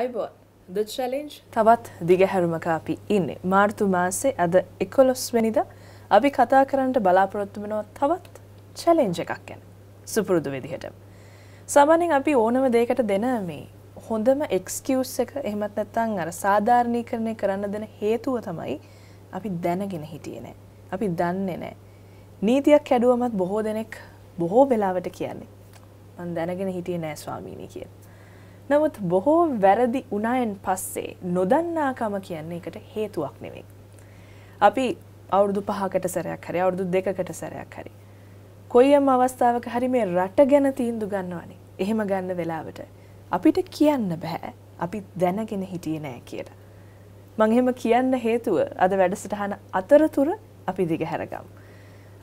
අයිබෝත් ද challenge තවත් දිගහැරුමකාපි ඉන්නේ මාර්තු මාසේ අද එකොලොස්වැනිද අපි කතා කරන්නට බලාපොරොත්තු වෙනවා තවත් චැලෙන්ජ එකක් ගැන සුපුරුදු විදිහට. සාමාන්‍යයෙන් අපි ඕනම දෙයකට දෙන මේ හොඳම එක්ස්කියස් එක එහෙමත් නැත්නම් අර සාධාරණීකරණය කරන්න දෙන හේතුව තමයි අපි දැනගෙන හිටියේ නැහැ. අපි දන්නේ නැහැ. නීතියක් කැඩුවමත් බොහෝ දෙනෙක් බොහෝ වෙලාවට කියන්නේ මම දැනගෙන හිටියේ නෑ ස්වාමීනි කියලා. නමුත් බොහෝ වැරදි උනායන් පස්සේ නොදන්නාකම කියන්නේ එකට හේතුවක් නෙවෙයි. අපි අවුරුදු පහකට සැරයක් හරි අවුරුදු දෙකකට සැරයක් හරි. කොයියම් අවස්ථාවක හරි මේ රට ගැන තීන්දු ගන්නවනේ. එහෙම ගන්න වෙලාවට අපිට කියන්න බෑ. අපි දැනගෙන හිටියේ නෑ කියලා. මං එහෙම කියන්න හේතුව අද වැඩසටහන අතරතුර අපි දිගහැරගමු.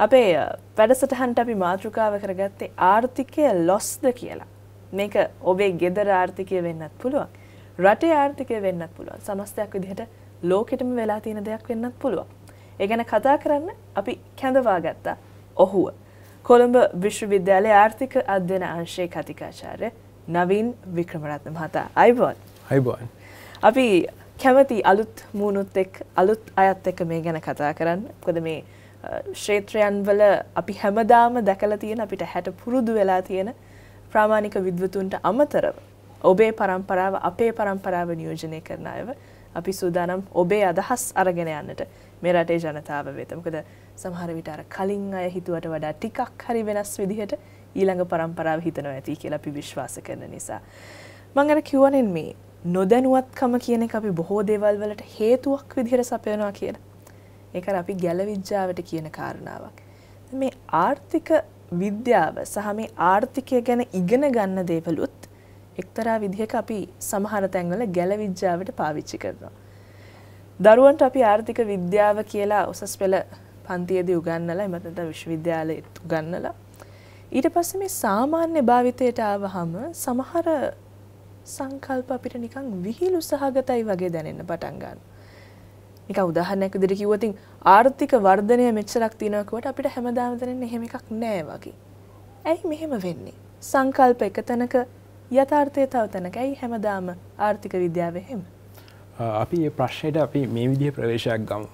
අපේ වැඩසටහන්ට අපි මාතෘකාව කරගත්තේ ආර්ථිකය ලොස්ද කියලා. මේක ඔබේ ගෙදර ආර්ථිකය වෙන්නත් පුළුවන්. රටේ ආර්ථිකය වෙන්නත් පුළුවන්. සමස්තයක් විදිහට ලෝකෙටම වෙලා තියෙන දෙයක් වෙන්නත් පුළුවන්. ඒ ගැන කතා කරන්න අපි කැඳවා ගත්තා ඔහුව. කොළඹ විශ්වවිද්‍යාලයේ ආර්ථික අධ්‍යයන අංශයේ කතිකාචාර්ය නවීන් වික්‍රමරත්න මහතා. අයිබෝන්. අයිබෝන්. අපි කැමති අලුත් මූණුත් එක්ක අලුත් අයත් එක්ක මේ ගැන කතා කරන්න. මොකද මේ ක්ෂේත්‍රයන් වල අපි හැමදාම දැකලා තියෙන අපිට හැට පුරුදු වෙලා තියෙන ප්‍රාමාණික විද්වතුන්ට අමතරව ඔබේ પરම්පරාව අපේ પરම්පරාව නියෝජනය කරන අයව අපි සූදානම් ඔබේ අදහස් අරගෙන යන්නට මේ රටේ ජනතාව වෙත. මොකද සමහර විට අර කලින් අය හිතුවට වඩා ටිකක් හරි වෙනස් විදිහට ඊළඟ પરම්පරාව හිතනවා ඇති කියලා අපි විශ්වාස කරන නිසා. මම අර කියවනෙන් මේ නොදැනුවත්කම කියන එක අපි බොහෝ දේවල් වලට හේතුවක් විදිහට සපයනවා කියලා. ඒක අපි ගැලවිජ්ජාවට කියන කාරණාවක්. මේ ආර්ථික විද්‍යාව සහ මේ ආර්ථිකය ගැන ඉගෙන ගන්න දේවලුත් එක්තරා විදිහක අපි සමහර තැන්වල ගැලවිද්‍යාවට පාවිච්චි කරනවා. දරුවන්ට අපි ආර්ථික විද්‍යාව කියලා උසස් පෙළ පන්තියේදී උගන්වලා එමත් නැත්නම් විශ්වවිද්‍යාලයේ උගන්වලා ඊට පස්සේ මේ සාමාන්‍ය භාවිතයට ආවහම සමහර සංකල්ප අපිට නිකන් විහිළු සහගතයි වගේ දැනෙන්න පටන් ගන්නවා. නික උදාහරණයක් විදිහට කිව්වොත් ආර්ථික වර්ධනය මෙච්චරක් තියෙනවා කියවට අපිට හැමදාම දැනෙන්නේ එහෙම එකක් නෑ වගේ. ඇයි මෙහෙම වෙන්නේ? සංකල්ප එක තැනක යථාර්ථය තව තැනක. ඇයි හැමදාම ආර්ථික විද්‍යාව එහෙම? අපි මේ ප්‍රශ්නෙට අපි මේ විදිහේ ප්‍රවේශයක් ගමු.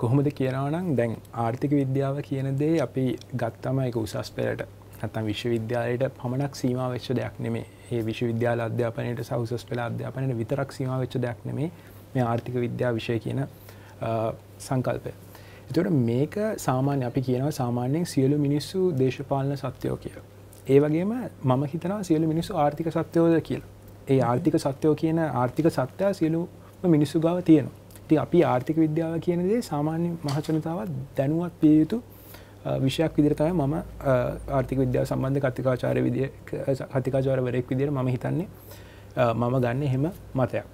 කොහොමද කියනවා නම් දැන් ආර්ථික විද්‍යාව කියන දේ අපි ගත්තම ඒක උසස් පෙළට නැත්නම් විශ්වවිද්‍යාලයට පමණක් සීමා වෙච්ච දෙයක් නෙමෙයි. ඒ විශ්වවිද්‍යාල අධ්‍යාපනයට සහ උසස් පෙළ අධ්‍යාපනයට විතරක් සීමා වෙච්ච දෙයක් නෙමෙයි. මේ ආර්ථික විද්‍යාව විෂය කියන සංකල්පය. එතුට මේක සාමාන්‍ය අපි කියනව සාමාන්‍යයෙන් සියලු මිනිස්සු දේශපාලන සත්‍යයෝ කිය. ඒ වගේම මම හිතනවා සියලු මිනිස්සු ආර්ථික සත්‍යයෝද කියලා. ඒ ආර්ථික සත්‍යයෝ කියන ආර්ථික සත්‍යය සියලු මිනිස්සු ගාව තියෙනවා. ති අපි ආර්ථික විද්‍යාව කියන දේ සාමාන්‍ය මහජනතාවත් දැනුවත් පිය යුතු විෂයක් විදිරතම මම ආර්ථික විද්‍යාව සම්බන්ධ කතිකාචාර විදි කතිකාචාරවරයෙක් විදිර ම හිතන්නේ මම ගන්න එහෙම මතයක්.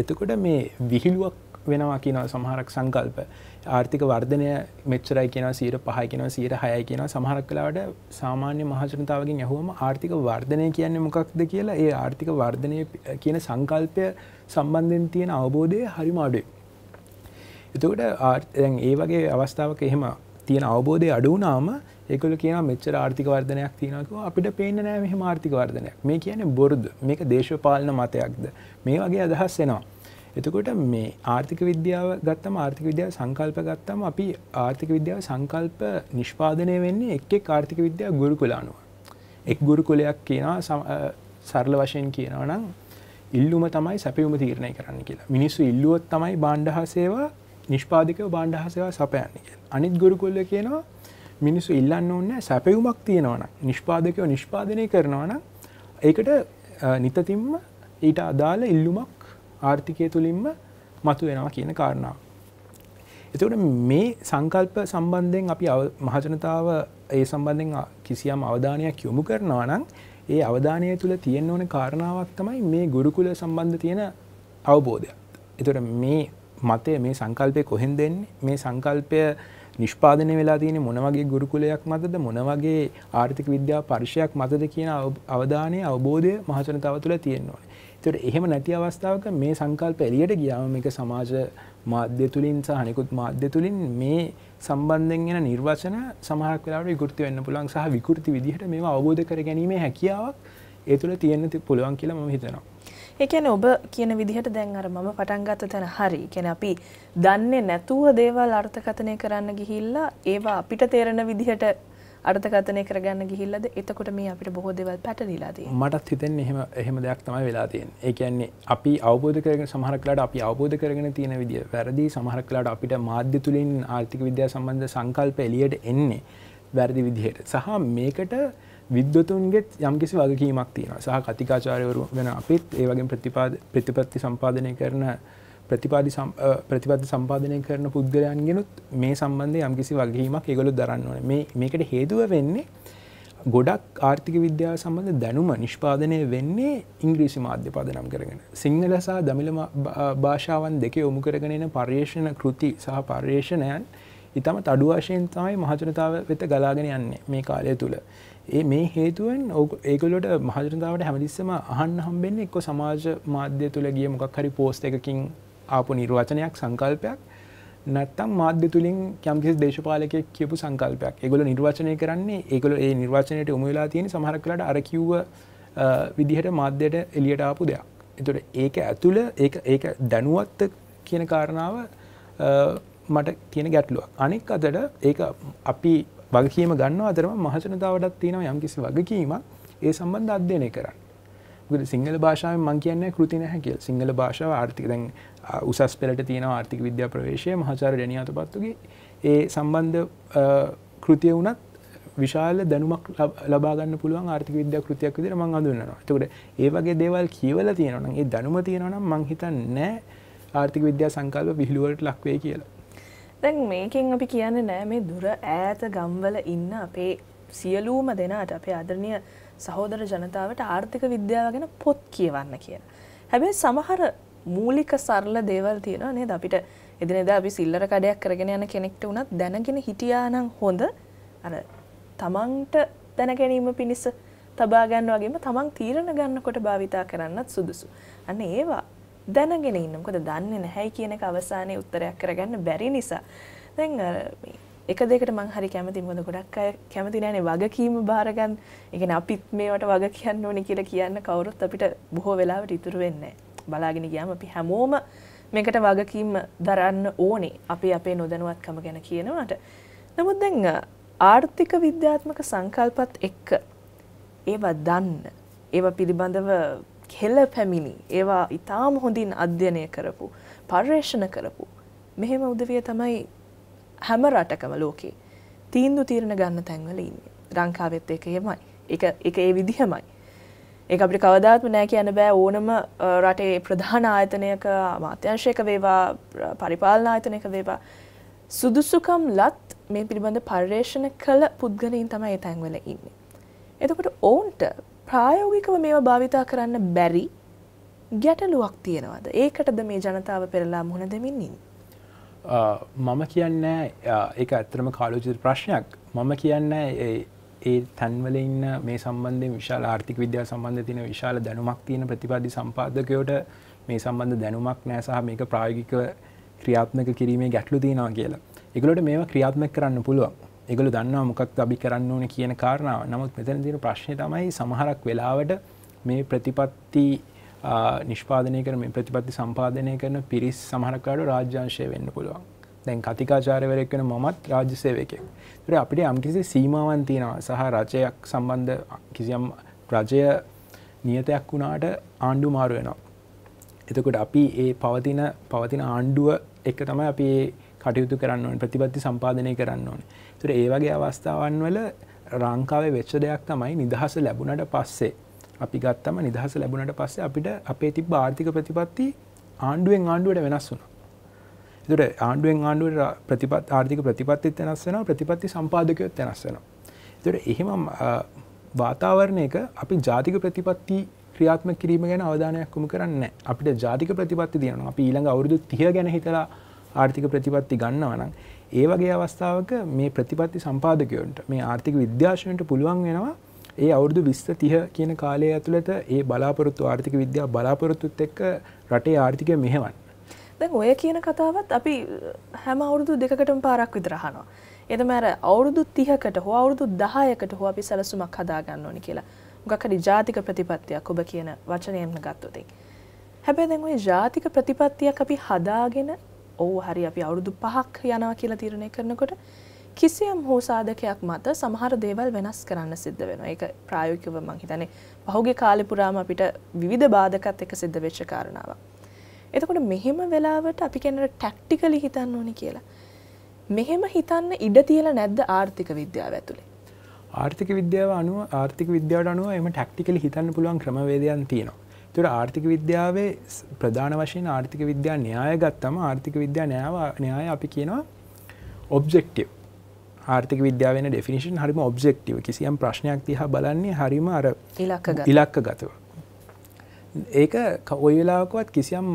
එතකොට මේ විහිළුවක් වෙනවා කියනව සමහරක් සංකල්ප ආර්ථික වර්ධනය මෙච්චරයි කියෙන සීර පහයි කියෙන සීර හයයි කියෙන සමහරක් කලාට සාමාන්‍ය මහජනතාවගෙන් යහුවම ආර්ථික වර්ධනය කියන්නේ මොකක්ද කියලා ඒ ආර්ථික වර්ධනය කියන සංකල්පය සම්බන්ධෙන් තියෙන අවබෝධය හරිමාඩේ. එතකොට ආර්තන් ඒ වගේ අවස්ථාවක එහෙම තියෙන අවබෝධය අඩුනාම එකල කියන මෙච්චර ආර්ථික වර්ධනයක් තියෙනකව අපිට පේන්න නෑ මෙහම ආර්ථික වර්ධනයක් මේ කියන්නේ බොරුද මේක දේශපාලන මතයක්ද මේ වගේ අදහස් එනවා එතකොට මේ ආර්ථික විද්‍යාව ගත්තම ආර්ථික විද්‍යාව සංකල්ප ගත්තම අපි ආර්ථික විද්‍යාව සංකල්ප නිෂ්පාදනය වෙන්නේ එක් එක් ආර්ථික විද්‍යා ගුරුකුල අනුව. එක් ගුරුකුලයක් කියනවා සරල වශයෙන් කියනවා නම් ඉල්ලුම තමයි සැපයුම තීරණය කරන්න කියලා. මිනිස්සු ඉල්ලුවොත් තමයි බාණ්ඩ හා සේවා නිෂ්පාදකව බාණ්ඩ හා සේවා සපයන්නේ කියලා. අනිත් ගුරුකුල කියනවා මිනිස්සු ඉල්ලන්න ඕනේ සැපයුමක් තියෙනවා නම් නිෂ්පාදකව නිෂ්පාදනය කරනවා නම් ඒකට නිතතිම්ම ඊට අදාළ ඉල්ලුමක් ආර්ථිකය තුළින්ම මතු වෙනවා කියන කාරණා. එතකට මේ සංකල්ප සම්බන්ධයෙන් අපි මහජනතාව ඒ සම්බන්ධෙන් කිසියම් අවධානයක් යොමු කරනවා නම් ඒ අවධානය තුළ තියෙන්න්න ඕන කාරණාවක් තමයි මේ ගුරුකුල සම්බන්ධ තියෙන අවබෝධයක්. එතට මේ මතය මේ සංකල්පය කොහෙන් දෙන්නේ මේ සංකල්පය නිෂ්පාදනය වෙලා තියෙන මොනවගේ ගුරුකුලයක් මතද මොනවගේ ආර්ථික විද්‍යා පර්ශයක් මතද කියන අවධානය අවබෝධය මහසනතාව තුළ තියෙන්නවා. තට එහෙම නැති අවස්ථාවක මේ සංකල්ප එලියට ගියාව එක සමාජ මාධ්‍ය තුළින් සහනිකුත් මාධ්‍ය තුළින් මේ සම්බන්ධෙන් එන නිර්වචන සමහක් වෙලාට විකෘති වෙන්න පුළන් සහ විකෘති විදිහට මේ අවබෝධ කර ගැනීමේ හැකියාවක් ඒ තුළ තියෙන්න පුළුවන් කියලා ම හිතනවා. එකන ඔබ කියන විදිහට දැන් අර මම පටන්ගත්ත තැන හරි කැන අපි දන්නේ නැතුව දේවල් අර්ථකථනය කරන්න ගිහිල්ලා ඒවා අපිට තේරෙන විදිහට අර්ථකථනය කරගන්න ගිහිල්ලද එතකොට මේ අපිට බොහෝ දෙවල් පැටලිලාදී මටත් හිතෙන් එහෙම එහෙම දෙයක් තමයි වෙලා තියෙන් ඒ කියන්නේ අපි අවබෝධ කරගෙන සමහරකලාට අපි අවබෝධ කරගෙන තියෙන විදිිය වැරදි සමහරකලාට අපිට මාධ්‍ය තුළින් ආර්ථික විද්‍යා සම්බන්ධ සංකල්ප එලියට එන්නේ වැරදි විදිහයට සහ මේකට විද්වතුන්ගේත් යම්කිසි වගකීමක් තියෙන සහ කතිකාචාරයවරු වෙන අපිත් ඒවගේ ප්‍රතිපාද ප්‍රතිපත්ති සම්පාධනය කරන ප්‍රතිපාදි ප්‍රතිපත්ති සම්පාධනය කරන පුද්ගලයන්ගෙනුත් මේ සම්බන්ධය යම්කිසි වගේීමක් ඒගොලු දරන්න ඕන මේ මේකට හේතුව වෙන්නේ ගොඩක් ආර්ථික විද්‍යාව සම්බඳ දැනුම නිෂ්පාදනය වෙන්නේ ඉංග්‍රීසි මාධ්‍ය පදනම් කරගෙන. සිංහලසා දමිල භාෂාවන් දෙකේ යොමු කරගෙනෙන පර්යේෂණ කෘති සහ පර්යේෂණයන් ඉතම අඩුවශයෙන් තමයි මහජනතාව වෙත ගලාගෙන යන්නේ මේ කාලය තුළ. ඒ මේ හේතුවෙන් ඒගොලොට මහජනතාවට හැමදිස්සම අහන්න හම්බෙන්නේ එක්ක සමාජ මාධ්‍ය තුළ ගිය මොකක් හරි පෝස්ට එකකින් ආපු නිර්වචනයක් සංකල්පයක් නැත්තම් මාධ්‍ය තුළින් යම්කිසි දේශපාලකයෙක් කියපු සංකල්පයක් ඒගොල්ලෝ නිර්වචනය කරන්නේ ඒගොල්ලෝ ඒ නිර්වචනයට යොමු වෙලා තියෙන සමහර වෙලාවට අර කිව්ව විදිහට මාධ්‍යයට එළියට ආපු දෙයක්. එතකොට ඒක ඇතුළ ඒක ඒක දැනුවත් කියන කාරණාව මට තියෙන ගැටලුවක්. අනෙක් අතට ඒක අපි වගකීම ගන්නවා අතරම මහජනතාවටත් තියෙනවා යම්කිසි වගකීමක් ඒ සම්බන්ධ අධ්‍යයනය කරන්න. සිංහල භාෂාවෙන් මං කියන්නේ කෘති නැහැ කියලා. සිංහල භාෂාව ආර්ථික දැන් උසස් පෙළට තියෙන ආර්ථික විද්‍යා ප්‍රවේශය මහාචාර ජනියාත පත්තුගේ ඒ සම්බන්ධ කෘතිය වුණත් විශාල දැනුමක් ලබාගන්න පුළුවන් ආර්ථික විද්‍යා කෘතියක් විදිහට මම හඳුන්වනවා. එතකොට ඒ වගේ දේවල් කියවලා තියෙනවා නම් ඒ දැනුම තියෙනවා නම් මං හිතන්නේ ආර්ථික විද්‍යා සංකල්ප විහිළුවලට ලක් වෙයි කියලා. දැන් මේකෙන් අපි කියන්නේ නෑ මේ දුර ඈත ගම්වල ඉන්න අපේ සියලුම දෙනාට අපේ ආදරණීය සහෝදර ජනතාවට ආර්ථික විද්‍යාව ගැන පොත් කියවන්න කියලා. හැබැයි සමහර මූලික සරල දේවල් තියෙනවා නේද අපිට එදිනෙදා අපි සිල්ලර කඩයක් කරගෙන යන කෙනෙක්ට වුණත් දැනගෙන හිටියානම් හොඳ අර තමන්ට දැන ගැනීම පිණිස තබා ගන්න වගේම තමන් තීරණ ගන්නකොට භාවිතා කරන්නත් සුදුසු. අන්න ඒවා දැනගෙන ඉන්න. මොකද දන්නේ නැහැයි කියන එක අවසානයේ උත්තරයක් කරගන්න බැරි නිසා. දැන් අර එක දෙකට මං හරි කැමතියි මොකද ගොඩක් අය කැමති නැනේ වගකීම බාර ගන්න. ඒ කියන්නේ අපිත් මේවට වග කියන්න ඕනේ කියලා කියන්න කවුරුත් අපිට බොහෝ වෙලාවට ඉතුරු වෙන්නේ නැහැ. බලාගෙන ගියාම අපි හැමෝම මේකට වගකීම් දරන්න ඕනේ අපි අපේ නොදැනුවත්කම ගැන කියනවාට. නමුත් දැන් ආර්ථික විද්‍යාත්මක සංකල්පත් එක්ක ඒවා දන්න ඒවා පිළිබඳව කෙල පැමිණි ඒවා ඉතාම හොඳින් අධ්‍යයනය කරපු පර්යේෂණ කරපු මෙහෙම උදවිය තමයි හැම රටකම ලෝකේ තීන්දු තීරණ ගන්න තැන්වල ඉන්නේ. ලංකාවෙත් ඒක එහෙමයි. ඒක ඒක ඒ විදිහමයි. ඒක අපිට කවදාත්ම නෑ කියන්න බෑ ඕනම රටේ ප්‍රධාන ආයතනයක අමාත්‍යංශයක වේවා පරිපාලන ආයතනයක වේවා සුදුසුකම් ලත් මේ පිළිබඳ පර්යේෂණ කළ පුද්ගලයින් තමයි ඒ තැන්වල ඉන්නේ. එතකොට ඔවුන්ට ප්‍රායෝගිකව මේවා භාවිතා කරන්න බැරි ගැටලුවක් තියෙනවද? ඒකටද මේ ජනතාව පෙරලා මුහුණ දෙමින් ඉන්නේ? මම කියන්නේ ඒක ඇත්තටම කාලෝචිත ප්‍රශ්නයක්. මම කියන්නේ ඒ තැන්වල ඉන්න මේ සම්බන්ධය විශාල ආර්ථික විද්‍යා සම්බන්ධ තින විශාල දැනුමක් තියෙන ප්‍රතිපාදි සම්පාදකයට මේ සම්බන්ධ දැනුමක් නෑසාහ මේක ප්‍රායගික ක්‍රියාත්මක කිරීමේ ගැටලු තියෙනවා කියලා එකලොට මේවා ක්‍රියාත්මක කරන්න පුළුවන් එකගල දන්නවා මොකක් අපි කරන්න ඕන කියන කාරණාව නමුත් මෙතන තින ප්‍රශ්නය තමයි සමහරක් වෙලාවට මේ ප්‍රතිපත්ති නිෂ්පාදනය කරම ප්‍රතිපත්ති සම්පාදනය කරන පිරිස් සමහරකාඩු රාජ්‍යංශය වෙන්න පුළුවන් තැන් කතිකාචාරවරෙක් වෙන මමත් රාජ්‍ය සේවකෙක් තුර අපිට යම්කිසි සීමාවන් තියෙනවා සහ රජයක් සම්බන්ධ කිසියම් රජය නියතයක් වුණාට ආණ්ඩු මාරු වෙනවා. එතකොට අපි ඒ පවතින පවතින ආණ්ඩුව එක තමයි අපි කටයුතු කරන්න ඕන ප්‍රතිපත්ති සම්පාධනය කරන්න ඕන. තුර ඒ වගේ අවස්ථාවන් වල රංකාවේ වෙච්ච දෙයක් තමයි නිදහස ලැබුණට පස්සේ අපි ගත්තම නිදහස ලැබුණට පස්සේ අපිට අපේ තිබ ආර්ථික ප්‍රතිපත්ති ආණ්ඩුවෙන් ආණ්ඩුවට වෙනස් වුණා. එතකොට ආණ්ඩුවෙන් ආණ්ඩුවට ප්‍රතිපත් ආර්ථික ප්‍රතිපත්තිත් වෙනස් වෙනවා ප්‍රතිපත්ති සම්පාදකයොත් වෙනස් වෙනවා එතකොට එහෙම වාතාවරණයක අපි ජාතික ප්‍රතිපත්ති ක්‍රියාත්මක කිරීම ගැන අවධානයක් යොමු කරන්නේ අපිට ජාතික ප්‍රතිපත්ති දිනනවා අපි ඊළඟ අවුරුදු 30 ගැන හිතලා ආර්ථික ප්‍රතිපත්ති ගන්නවා නම් ඒ වගේ අවස්ථාවක මේ ප්‍රතිපත්ති සම්පාදකයන්ට මේ ආර්ථික විද්‍යාශනයට පුළුවන් වෙනවා ඒ අවුරුදු 20 30 කියන කාලය ඇතුළත ඒ බලාපොරොත්තු ආර්ථික විද්‍යාව බලාපොරොත්තුත් එක්ක රටේ ආර්ථිකය මෙහෙවන්න දැන් ඔය කියන කතාවත් අපි හැම අවුරුදු දෙකකටම පාරක් විදරහනවා. එද මෑර අවුරුදු තිහකට හෝ අවුරුදු දහයකට හෝ අපි සැලසුමක් හදාගන්න ඕනි කියලා ගක්කඩි ජාතික ප්‍රතිපත්තියක් ඔබ කියන වචනයම ගත්තොතින්. හැබැ දැන් ඔය ජාතික ප්‍රතිපත්තියක් අපි හදාගෙන ඔහු හරි අපි අවුරුදු පහක් යනවා කියලා තීරණය කරනකොට කිසියම් හෝ සාධකයක් මත සමහර දේවල් වෙනස් කරන්න සිද්ධ වෙන එක ප්‍රායෝකිව මංහිතනේ පහුගේ කාලෙපුරාම අපිට විධ බාධකත් එක සිද්ධ වෙච්ච කාරණාවක්. එතකොට මෙහෙම වෙලාවට අපි කෙනට ටැක්ටිකලි හිතන්න ඕනි කියලා. මෙහෙම හිතන්න ඉඩ තියලා නැද්ද ආර්ථික විද්‍යාව ඇතුළේ. ආර්ථික විද්‍යාව අනුව ආර්ථික විද්‍යාවට අනුව එම ටැක්ටිකලි හිතන්න පුළුවන් ක්‍රමවේදයන් තියෙනවා. තුර ආර්ථික විද්‍යාවේ ප්‍රධාන වශයෙන් ආර්ථික විද්‍යා න්‍යාය ගත්තම ආර්ථික විද්‍යා න්‍යාව න්‍යාය අපි කියනවා ඔබ්ෙක්ටව ආර්ථික විද්‍යාවෙන ඩෙෆිනිෂන් හරිම ඔබ්ෙක්ටව කිසියම් ප්‍රශ්නයක් තිහා බලන්නේ හරිම අර ඉලක්ක ගතව. ඒක කවයි වෙලාකුවත් කිසියම්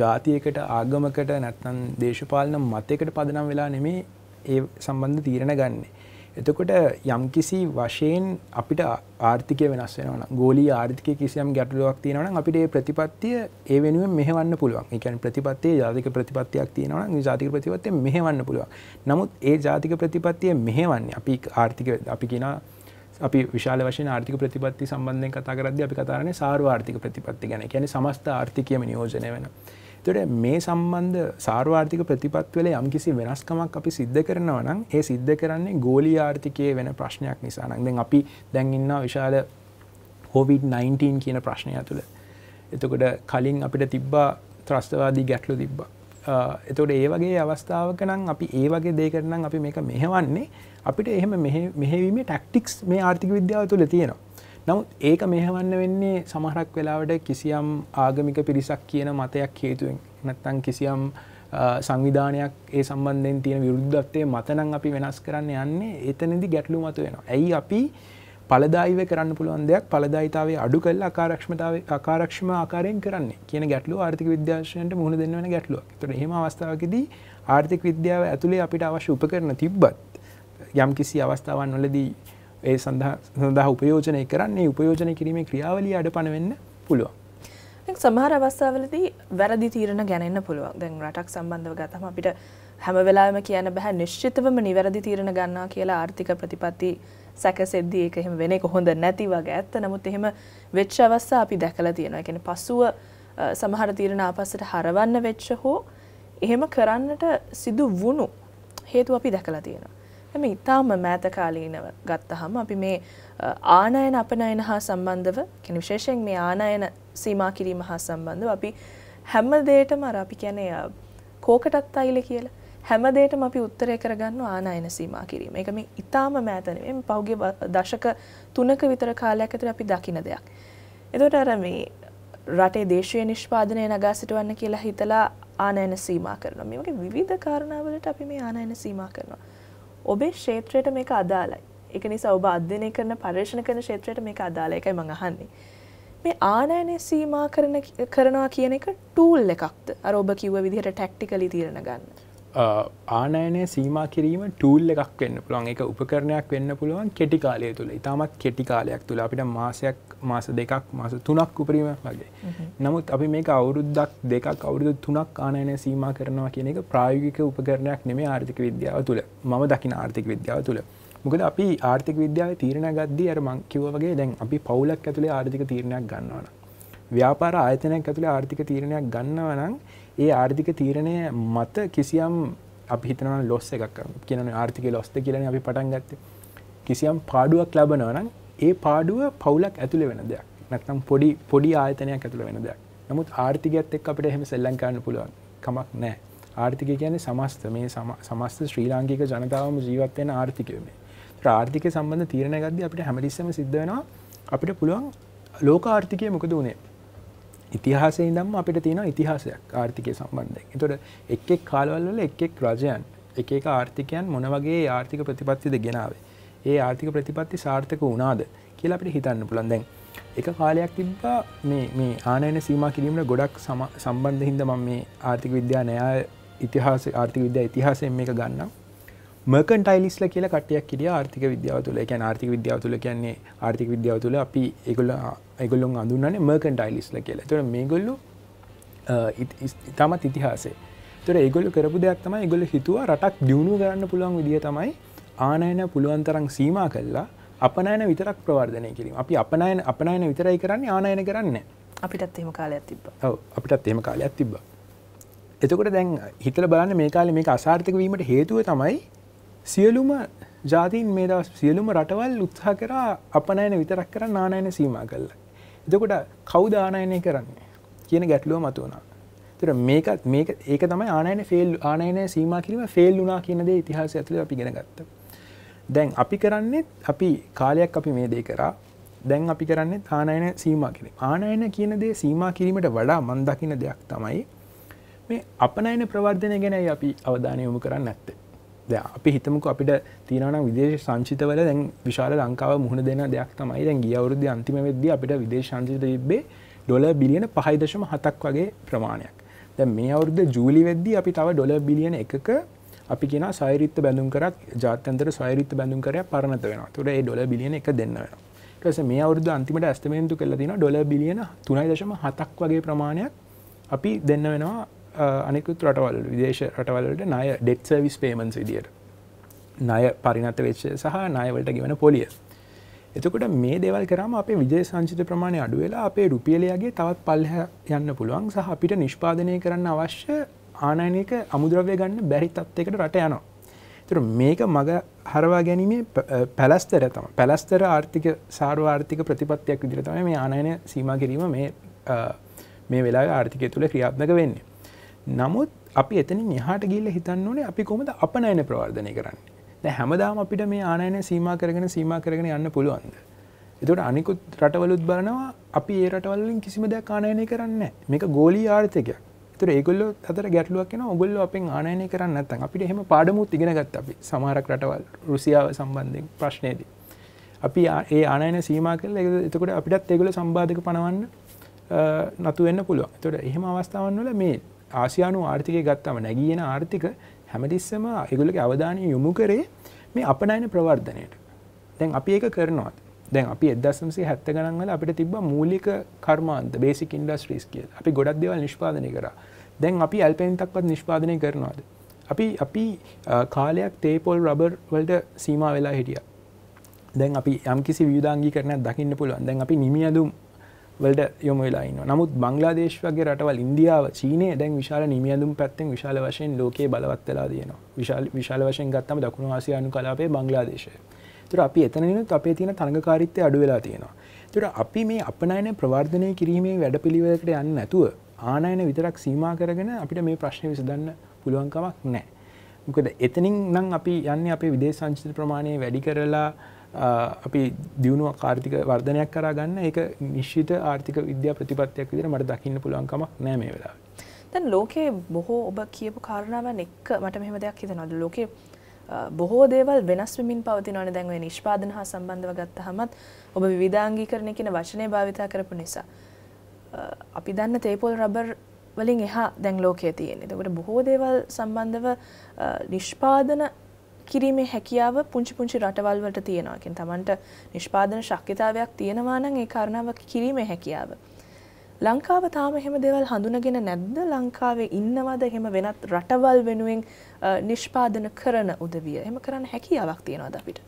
ජාතියකට ආගමකට නැත්නම් දේශපාලන මතයකට පදනම් වෙලා නෙමේ ඒ සම්බන්ධ තීරණ ගන්න. එතකොට යම්කිසි වශයෙන් අපිට ආර්ථිකය වෙනස් වෙනවා ගෝලී ආර්ථිකය කිසියම් ගැටලුවක් තියෙනවා නම් අපිට ඒ ප්‍රතිපත්තිය ඒ වෙනුවෙන් මෙහෙවන්න පුළුවන්. ඒ කියන්නේ ප්‍රතිපත්තියේ ජාතික ප්‍රතිපත්තියක් තියෙනවා නම් ඒ ජාතික ප්‍රතිපත්තිය මෙහෙවන්න පුළුවන්. නමුත් ඒ ජාතික ප්‍රතිපත්තිය මෙහෙවන්නේ අපි ආර්ථික අපි කියනවා අපි විශාල වශය ආර්ථික ප්‍රතිපත්ති සම්බන්ධය කතාකරද අපි කතාරන්නේ සාර්වාර්ථික ප්‍රතිපත්ති ගැන ැන සමස්ත ආර්ථිකයම නියෝජනය වෙන. තොට මේ සම්බන්ධ සාර්වාර්ථික ප්‍රතිපත්වල යම් කිසි වෙනස්කමක් අපි සිද්ධ කරනව නම් ඒ සිද්ධ කරන්නේ ගෝලි ආර්ථිකය වෙන ප්‍රශ්නයක් නිසා නක්දැන් අපි දැන්ඉන්න විශාල හෝවිD-19 කියන ප්‍රශ්නය ඇතුළ. එතකොට කලින් අපිට තිබ්බා ත්‍රස්තවාදී ගැටලු තිබ්බා. එතකොට ඒ වගේ අවස්ථාවක නම් අපි ඒ වගේ දේකරනම් අපි මේක මෙහවන්නේ අපිට එහෙම මෙහෙවීමේ ටක්ටික්ස් මේ ආර්ථික විද්‍යාව තුළ තියෙනවා. නමුත් ඒක මෙහවන්න වෙන්නේ සමහරක් වෙලාවට කිසියම් ආගමික පිරිසක් කියන මතයක් හේතුවෙන් නැත්තං කිසියම් සංවිධානයක් ඒ සම්බන්ධයෙන් තියෙන විරුද්ධත්වය මතනං අපි වෙනස් කරන්න යන්නේ එතනදි ගැටලු මතු වෙනවා. ඇයි අපි පලදායිව කරන්න පුළුවන් දෙයක් පලදායිතාවේ අඩු කල් අකාරක්ෂමතාව අකාරක්ෂම ආකාරයෙන් කරන්නේ කියන ගැටලු ආර්ථික විද්‍යාශයන්ට මුහුණ දෙන්න වෙන ගැටලුවක්. ඒතර එහෙම අවස්ථාවකදී ආර්ථික විද්‍යාව ඇතුලේ අපිට අවශ්‍ය උපකරණ තිබ්බත් යම් කිසි අවස්ථාවන් වලදී ඒ සඳහා සඳහා උපයෝජනය කරන්නේ උපයෝජනය කිරීමේ ක්‍රියාවලිය අඩ පනවෙන්න පුළුවන්. සමහර අවස්ථාවලදී වැරදි තීරණ ගැනන්න පුළුවන් දැන් රටක් සම්බන්ධව ගතම අපිට හැම වෙලාම කියන බැහැ නිශ්චිතවම නිවැරදි තීරණ ගන්නා කියලා ආර්ථික ප්‍රතිපත්ති සැකසෙද්දී ඒක එහෙම වෙන එක හොඳ නැති වගේ ඇත්ත නමුත් එහෙම වෙච්ච අවස්ථා අපි දැකලා තියෙනවා. ඒ කියන්නේ පසුව සමහර තීරණ ආපස්සට හරවන්න වෙච්ච හෝ එහෙම කරන්නට සිදු වුණු හේතු අපි දැකලා තියෙනවා. හැම ඉතාම මෑතකාලීනව ගත්තහම අපි මේ ආනයන අපනයන හා සම්බන්ධව කෙන විශේෂයෙන් මේ ආනයන සීමා කිරීම හා සම්බන්ධව අපි හැම දේටම අර අපි කියන්නේ කෝකටත් අයිල කියලා හැම දේටම අපි උත්තරය කරගන්න ආනයන සීමා කිරීම. ඒක මේ ඉතාම මෑත නෙමෙයි පහුගිය දශක 3ක විතර කාලයක් ඇතුළේ අපි දකින දෙයක්. එතකොට අර මේ රටේ දේශීය නිෂ්පාදනය නගා සිටවන්න කියලා හිතලා ආනයන සීමා කරනවා. මේ වගේ විවිධ කාරණාවලට අපි මේ ආනයන සීමා කරනවා. ඔබේ ක්ෂේත්‍රයට මේක අදාළයි. එක නිසා ඔබ අධ්‍යයනය කරන පර්යේෂණ කරන ක්ෂේත්‍රයට මේක අදාළ එකයි මම අහන්නේ. මේ ආනයනය සීමා කරනවා කියන එක ටූල් එකක්ද අර ඔබ කිව්ව විදිහට ටැක්ටිකලි තීරණ ගන්න. ආනයනය සීම කිරීම ටූල් එකක් වෙන්න පුළුවන් එක උපකරණයක් වෙන්න පුළුවන් කෙටි කාලය තුළ ඉතාමත් කෙටි කාලයක් තුළ අපිට මාසයක් මාස දෙකක් මාස තුනක් උපරීමක් වගේ නමුත් අපි මේ අවුරුද්දක් දෙකක් අවුරුදු තුනක් ආනයනය සීම කරනවා කියන එක ප්‍රායෝගික උපකරණයක් නෙමේ ආර්ථික විද්‍යාව තුළ මම දකින ආර්ථික විද්‍යාව තුළ මොකද අපි ආර්ථික විද්‍යාව තීරණ ගද්දී අර මං කිව්ව වගේ දැන් අපි පවුලක් ඇතුලේ ආර්ථික තීරණයක් ගන්නවන ව්‍යාපාර ආයතනයක් ඇතුලේ ආර්ථික තීරණයක් ගන්නවනම් ඒ ආර්ථික තීරණය මත කිසියම් අපි හිතනවන ලොස්ස එකක් කියන ආර්ථික ලොස්ත කියලන අපි පටන් ගත්ත කිසියම් පාඩුවක් ලබනවනම් ඒ පාඩුව පවුලක් ඇතුළ වෙන දෙයක් නැත්නම් පොඩි පොඩි ආයතනයක් ඇතුළ වෙන දෙයක් නමුත් ආර්ථිකයත් එක් අපට එහෙම සෙල්ලංකාන්න පුළුවන් කමක් නෑ ආර්ථික කියන්නේ සමස්ත මේ සමස්ත ශ්‍රී ලාංකික ජනතාවම ජීවත්වෙන ආර්ථිකය මේ ආර්ථික සම්බන්ධ තීරණ ගද අපට හැමලිස්සම සිද්ධ වෙනවා අපිට පුළුවන් ලෝක ආර්ථිකය මොකද වනේ ඉතිහාසය ඉදම්ම අපිට තියෙන ඉතිහාසයක් ආර්ථිකය සම්බන්ධයෙන් තොට එක් එක් කාලවල්ල එක් එක් රජයන් එක එක ආර්ථිකයන් මොන වගේ ආර්ථික ප්‍රතිපත්තිද ගෙනාවේ ඒ ආර්ථික ප්‍රතිපත්ති සාර්ථක වුණාද කියලා අපිට හිතන්න පුළන් දැන් එක කාලයක් තිබ්බා මේ ආනයන සීම කිරීමට ගොඩක් සම්බන්ධ හින්ද මම මේ ආර්ථික විද්‍යා නයා ඉතිහාස ආර්ථික විද්‍යා ඉතිහාසයෙන් මේක ගන්නම් මර්කන් ටයිලිස්ල කියල කටයක් කිය ආර්ථික විද්‍යාව තුළ එකැන ආර්ථික විද්‍යාව තුළ කියන්නේ ආර්ථික විද්‍යාව තුළ අපි එකගොල එකගොල්ලොන් අඳුන්නන්නේ මර්කන් ටයිලිස්ල කියලා තොර මේගොල්ලු ඉතාමත් ඉතිහාසේ තොර ඒගොල්ල කරපු දෙයක් තමයි ගොල හිතුව රටක් දියුණු කරන්න පුළුවන් විදිිය තමයි ආනයන පුළුවන් තරං සීම කල්ලා අපනෑන විතරක් ප්‍රවර්ධනය කිරීම අපි අපනයන අපනයන විතරයි කරන්නේ ආනයන කරන්න අපිටත් එම කාලයක් තිබ අපිටත් එම කාලයක් තිබ්බ එතකොට දැන් හිතල බලන්න මේ කාල මේ අසාර්ථක වීමට හේතුව තමයි සියලුම ජාතින් මේ දවස් සියලුම රටවල් උත්හා කරා අපනයන විතරක් කර නානයන සීම කල්ල. එතකොට කෞදානයනය කරන්නේ කියන ගැටලුව මතුවනා. තුර මේකත් මේ ඒක තමයි ආනයන ෆෙල් ආනයනය සීම කිරීම ෆෙල් වුනා කියනදේ ඉතිහාස ඇතුළ අපි ගෙන ගත්ත. දැන් අපි කරන්නෙත් අපි කාලයක් අපි මේ දේ කරා දැන් අපි කරන්නේ ආනයන සීම කිරීම ආනයන කියන දේ සීම කිරීමට වඩා මන් දකින දෙයක් තමයි මේ අපනයන ප්‍රවර්ධනය ගැනයි අපි අවධානය යොමු කරන්න ඇත්තේ ද අපි හිතමක අපිට තියෙනන විදේශ සංචිතවල දැන් විශාල ලංකාව මුහුණ දෙන දෙයක් තමයි දැන් ගිය අවුරුද්ධ අන්තිම වෙද්ද අපිට විදේශ සංචිත තිබ්බේ ඩොල බිලියන පහයිදශම හතක් වගේ ප්‍රමාණයක් දැ මේ අවුරුද්ධ ජූලි වෙද්දි අපි තව ඩොල බිලියන එකක අපි කියෙන සෛරිත්ත බැඳුම් කරක් ජාතන්තර සෛරිත්ත බැඳුම් කරය පරණත වෙන තුර ඒ ඩොල බිලියන එක දෙන්න වෙන ටස මේ අවුදු අන්තිමට ඇස්තමේන්තු කල තින ඩොල බිලියන තුනයි දශම හතක් වගේ ප්‍රමාණයක් අපි දෙන්න වෙනවා අනිකුත් රටවල් විදේශ රටවලට නය ඩෙට් සර්විස් පේමන්ස් විදියට නය පරිනත වෙච්ච සහ නයවලට ගෙවන පොලිය එතකොට මේ දෙවල් කරම අපේ විජය සංචිත ප්‍රමාණය අඩුවෙලා අපේ රුපියලයාගේ තවත් පල්හ යන්න පුළුවන් සහ අපිට නිෂ්පාදනය කරන්න අවශ්‍ය ආනයනික අමුද්‍රව්‍ය ගන්න බැරි තත්වයකට රට යනවා තුර මේක මග හරවා ගැනීමේ පැලස්තර තම පැලස්තර ආර්ථික සාරු ආර්ථික ප්‍රතිපත්තියක් විදිර තම මේ ආනයන සීමා කිරීම මේ වෙලා ආර්ථිකය තුළ ක්‍රියාත්මක වෙන්නේ නමුත් අපි එතන නිහාට ගිල්ල හිතන්න ඕනේ අපි කොමද අප නෑන ප්‍රවර්ධනය කරන්න හැමදාම අපිට මේ ආනයන සීම කරගෙන සීම කරගෙන යන්න පුළුවන්ද. එතට අනිකුත් රටවලුත් බලනවා අපි ඒ රටවලින් කිසිම දෙයක් ආනයනය කරන්න මේක ගෝලී ආර්ථකයක් තුර ඒගොල්ල අතර ගැටලුවක්ෙන ඔගොල්ල අපෙන් ආනයනය කරන්න ඇත්තන් අපිට එහෙම පාඩමුත් ඉගෙනගත් අපි සමාරක් රටවල් රුසියාව සම්බන්ධයෙන් ප්‍රශ්නයේදී. අපි ඒ ආනයන සීම කල එතකොට අපිටත් ඒගොල සම්බාධක පනවන්න නතුවෙන්න පුළුවන් තොට එහෙම අවස්ථාවන් වල මේ ආසියානු ආර්ථිකය ගත්තම නැගියන ආර්ථික හැමතිස්සම ඒගොල්ලගේ අවධානය යොමු කරේ මේ අපනයන ප්‍රවර්ධනයට. දැන් අපි ඒක කරනවාද. දැන් අපි එදසම්සේ හැත්ත ගණන්වල අපිට තිබ මූලික කර්මාන්ත බේසික ඉන්ඩස්ට්‍රීස් කියල අපි ගොඩක් දෙවල් නිෂ්පාදනය කරා. දැන් අපි ඇල්පෙන්තක්වත් නිෂ්පාදනය කරනවාද. අපි අපි කාලයක් තේපොල් රබර් වලට සීම වෙලා හිටිය. දැන් අපි යම්කිසි විධාංගි කරන දකින්න පුළුවන් දැන් අපි නිමියදුම් වලට යොම වෙලා ඉන්න නමුත් බංලාදේශ වගේ රටවල් ඉන්දියාව චීනය දැන් විශාල නිමියඳුම් පැත්තෙන් විශාල වශයෙන් ලෝකයේ බලවත් වෙලා දයනවා විශාල විශාල වශයෙන් ගත්තම දකුණු ආසියානු කලාපේ බංලාදේශය තුර අපි එතනනුත් අපේ තියෙන තරඟකාරිත්තය අඩු වෙලා තියෙනවා තුර අපි මේ අපනයන ප්‍රවර්ධනය කිරීමේ වැඩ පිළිවෙලකට යන්න නැතුව ආනයන විතරක් සීමා කරගෙන අපිට මේ ප්‍රශ්නය විසඳන්න පුළුවන්කමක් නෑ මොකද එතනින් නම් අපි යන්න අපේ විදේ සංචිත ප්‍රමාණය වැඩි කරලා අපි දියුණුව කාර්ථික වර්ධනයක් කරා ගන්න ඒක නිශ්ෂිත ආර්ථික විද්‍යා ප්‍රතිපත්තියක් විදිහට මට දකින්න පුළුවන් කමක් නෑ මේ වෙලාවේ. දැන් ලෝකේ බොහෝ ඔබ කියපු කාරණාවන් එක්ක මට මෙහෙම දෙයක් හිතෙනවා. ලෝකේ බොහෝ දේවල් වෙනස් වෙමින් පවතිනවනේ දැන් ඔය නිෂ්පාදන හා සම්බන්ධව ගත්තහමත් ඔබ විවිධාංගීකරණය කියන වචනේ භාවිතා කරපු නිසා අපි දන්න තේපොල් රබර් වලින් එහා දැන් ලෝකයේ තියෙන. එතකොට බොහෝ දේවල් සම්බන්ධව නිෂ්පාදන කිරීමේ හැකියාව පුංචි පුංචි රටවල් වලට තියෙනවා. කියන්නේ Tamanට නිෂ්පාදන ශක්තිතාවයක් තියෙනවා නම් ඒ කාරණාව කිරීමේ හැකියාව. ලංකාව තාම එහෙම දේවල් හඳුනගෙන නැද්ද? ලංකාවේ ඉන්නවද එහෙම වෙනත් රටවල් වෙනුවෙන් නිෂ්පාදන කරන උදවිය? එහෙම කරන්න හැකියාවක් තියෙනවද අපිට?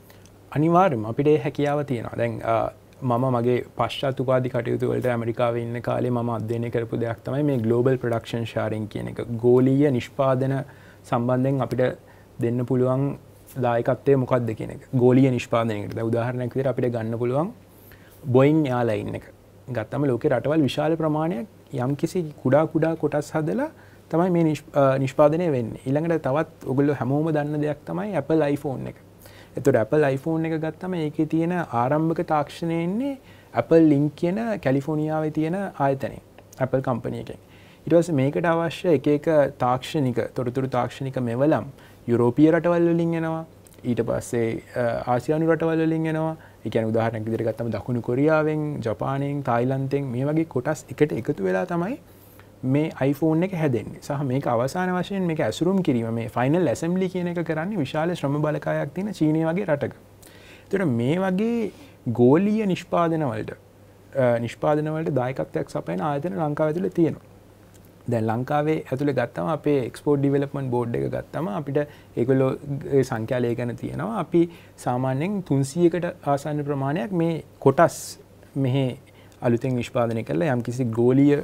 අනිවාර්යයෙන්ම අපිට ඒ හැකියාව තියෙනවා. දැන් මම මගේ පශ්චාත් උපාධි කටයුතු වලට ඇමරිකාව ඉන්න කාලේ මම අධ්‍යයනය කරපු දෙයක් තමයි මේ ග්ලෝබල් ප්‍රඩක්ෂන් ශාරෙන් කියන එක ගෝලීය නිෂ්පාදන සම්බන්ධයෙන් අපිට දෙන්න පුළුවන් දායකත්වය මොකක්ද කියන එක ගෝලිය නිෂ්පානයකට උදාහරණයක් විදිහට අපිට ගන්න පුළුවන් බොයින් යාලයින් එක ගත්තම ලෝකේ රටවල් විශාල ප්‍රමාණයක් යම් කිසි කුඩා කුඩා කොටස් හදලා තමයි මේ නිෂ්පාදනය වෙන්න ඊළඟට තවත් ඔගොල්ලෝ හැමෝම දන්න දෙයක් තමයි Apple iPhone එක එතකොට Apple iPhone එක ගත්තම ඒකේ තියෙන ආරම්භක තාක්ෂණය එන්නේ Apple Link කියන කැලිෆෝනියාවේ තියෙන ආයතනය Apple කම්පැනි එකෙන් ඊට පස්සේ මේකට අවශ්‍ය එක එක තාක්ෂණික තොරතුරු තාක්ෂණික මෙවලම් යුරෝපිය රටවල්ලින් එනවා ඊට පස්සේ ආසියානු රටවල්ලින් එනවා එකන උදාහරනක් දිරගත්තම දකුණු කොරියාවෙන් ජපානයෙන් තායිලන්තෙන් මේ වගේ කොටස් එකට එකතු වෙලා තමයි මේ iPhoneෆෝන් එක හැදෙන් සහ මේ අවසාන වශයෙන් මේ ඇසුරුම් කිරීම මේ ෆයිනල් ඇසම්ලි කියන එක කරන්නේ විශාල ශ්‍රම බලකායක් තියෙන චීනය වගේ රටක තොට මේ වගේ ගෝලීය නිෂ්පාදනවලට නිෂ්පාදනවලට දායකත්වයක් සපයන ආයතන ලංකාව ඇතුළ තියෙනවා දැන් ලංකාවේ ඇතුළ ගත්තම අපේ එක්ස්පෝඩ් ඩිවලපමන් බෝඩ් එක ගත්තම අපිට ඒකොල්ලෝ සංඛ්‍යාලය ගැන තියෙනවා අපි සාමාන්‍යයෙන් තුන්සියකට ආසන්න ප්‍රමාණයක් මේ කොටස් මෙහෙ අලුතෙන් නිෂ්පාදනය කරලා යම් කිසි ගෝලිය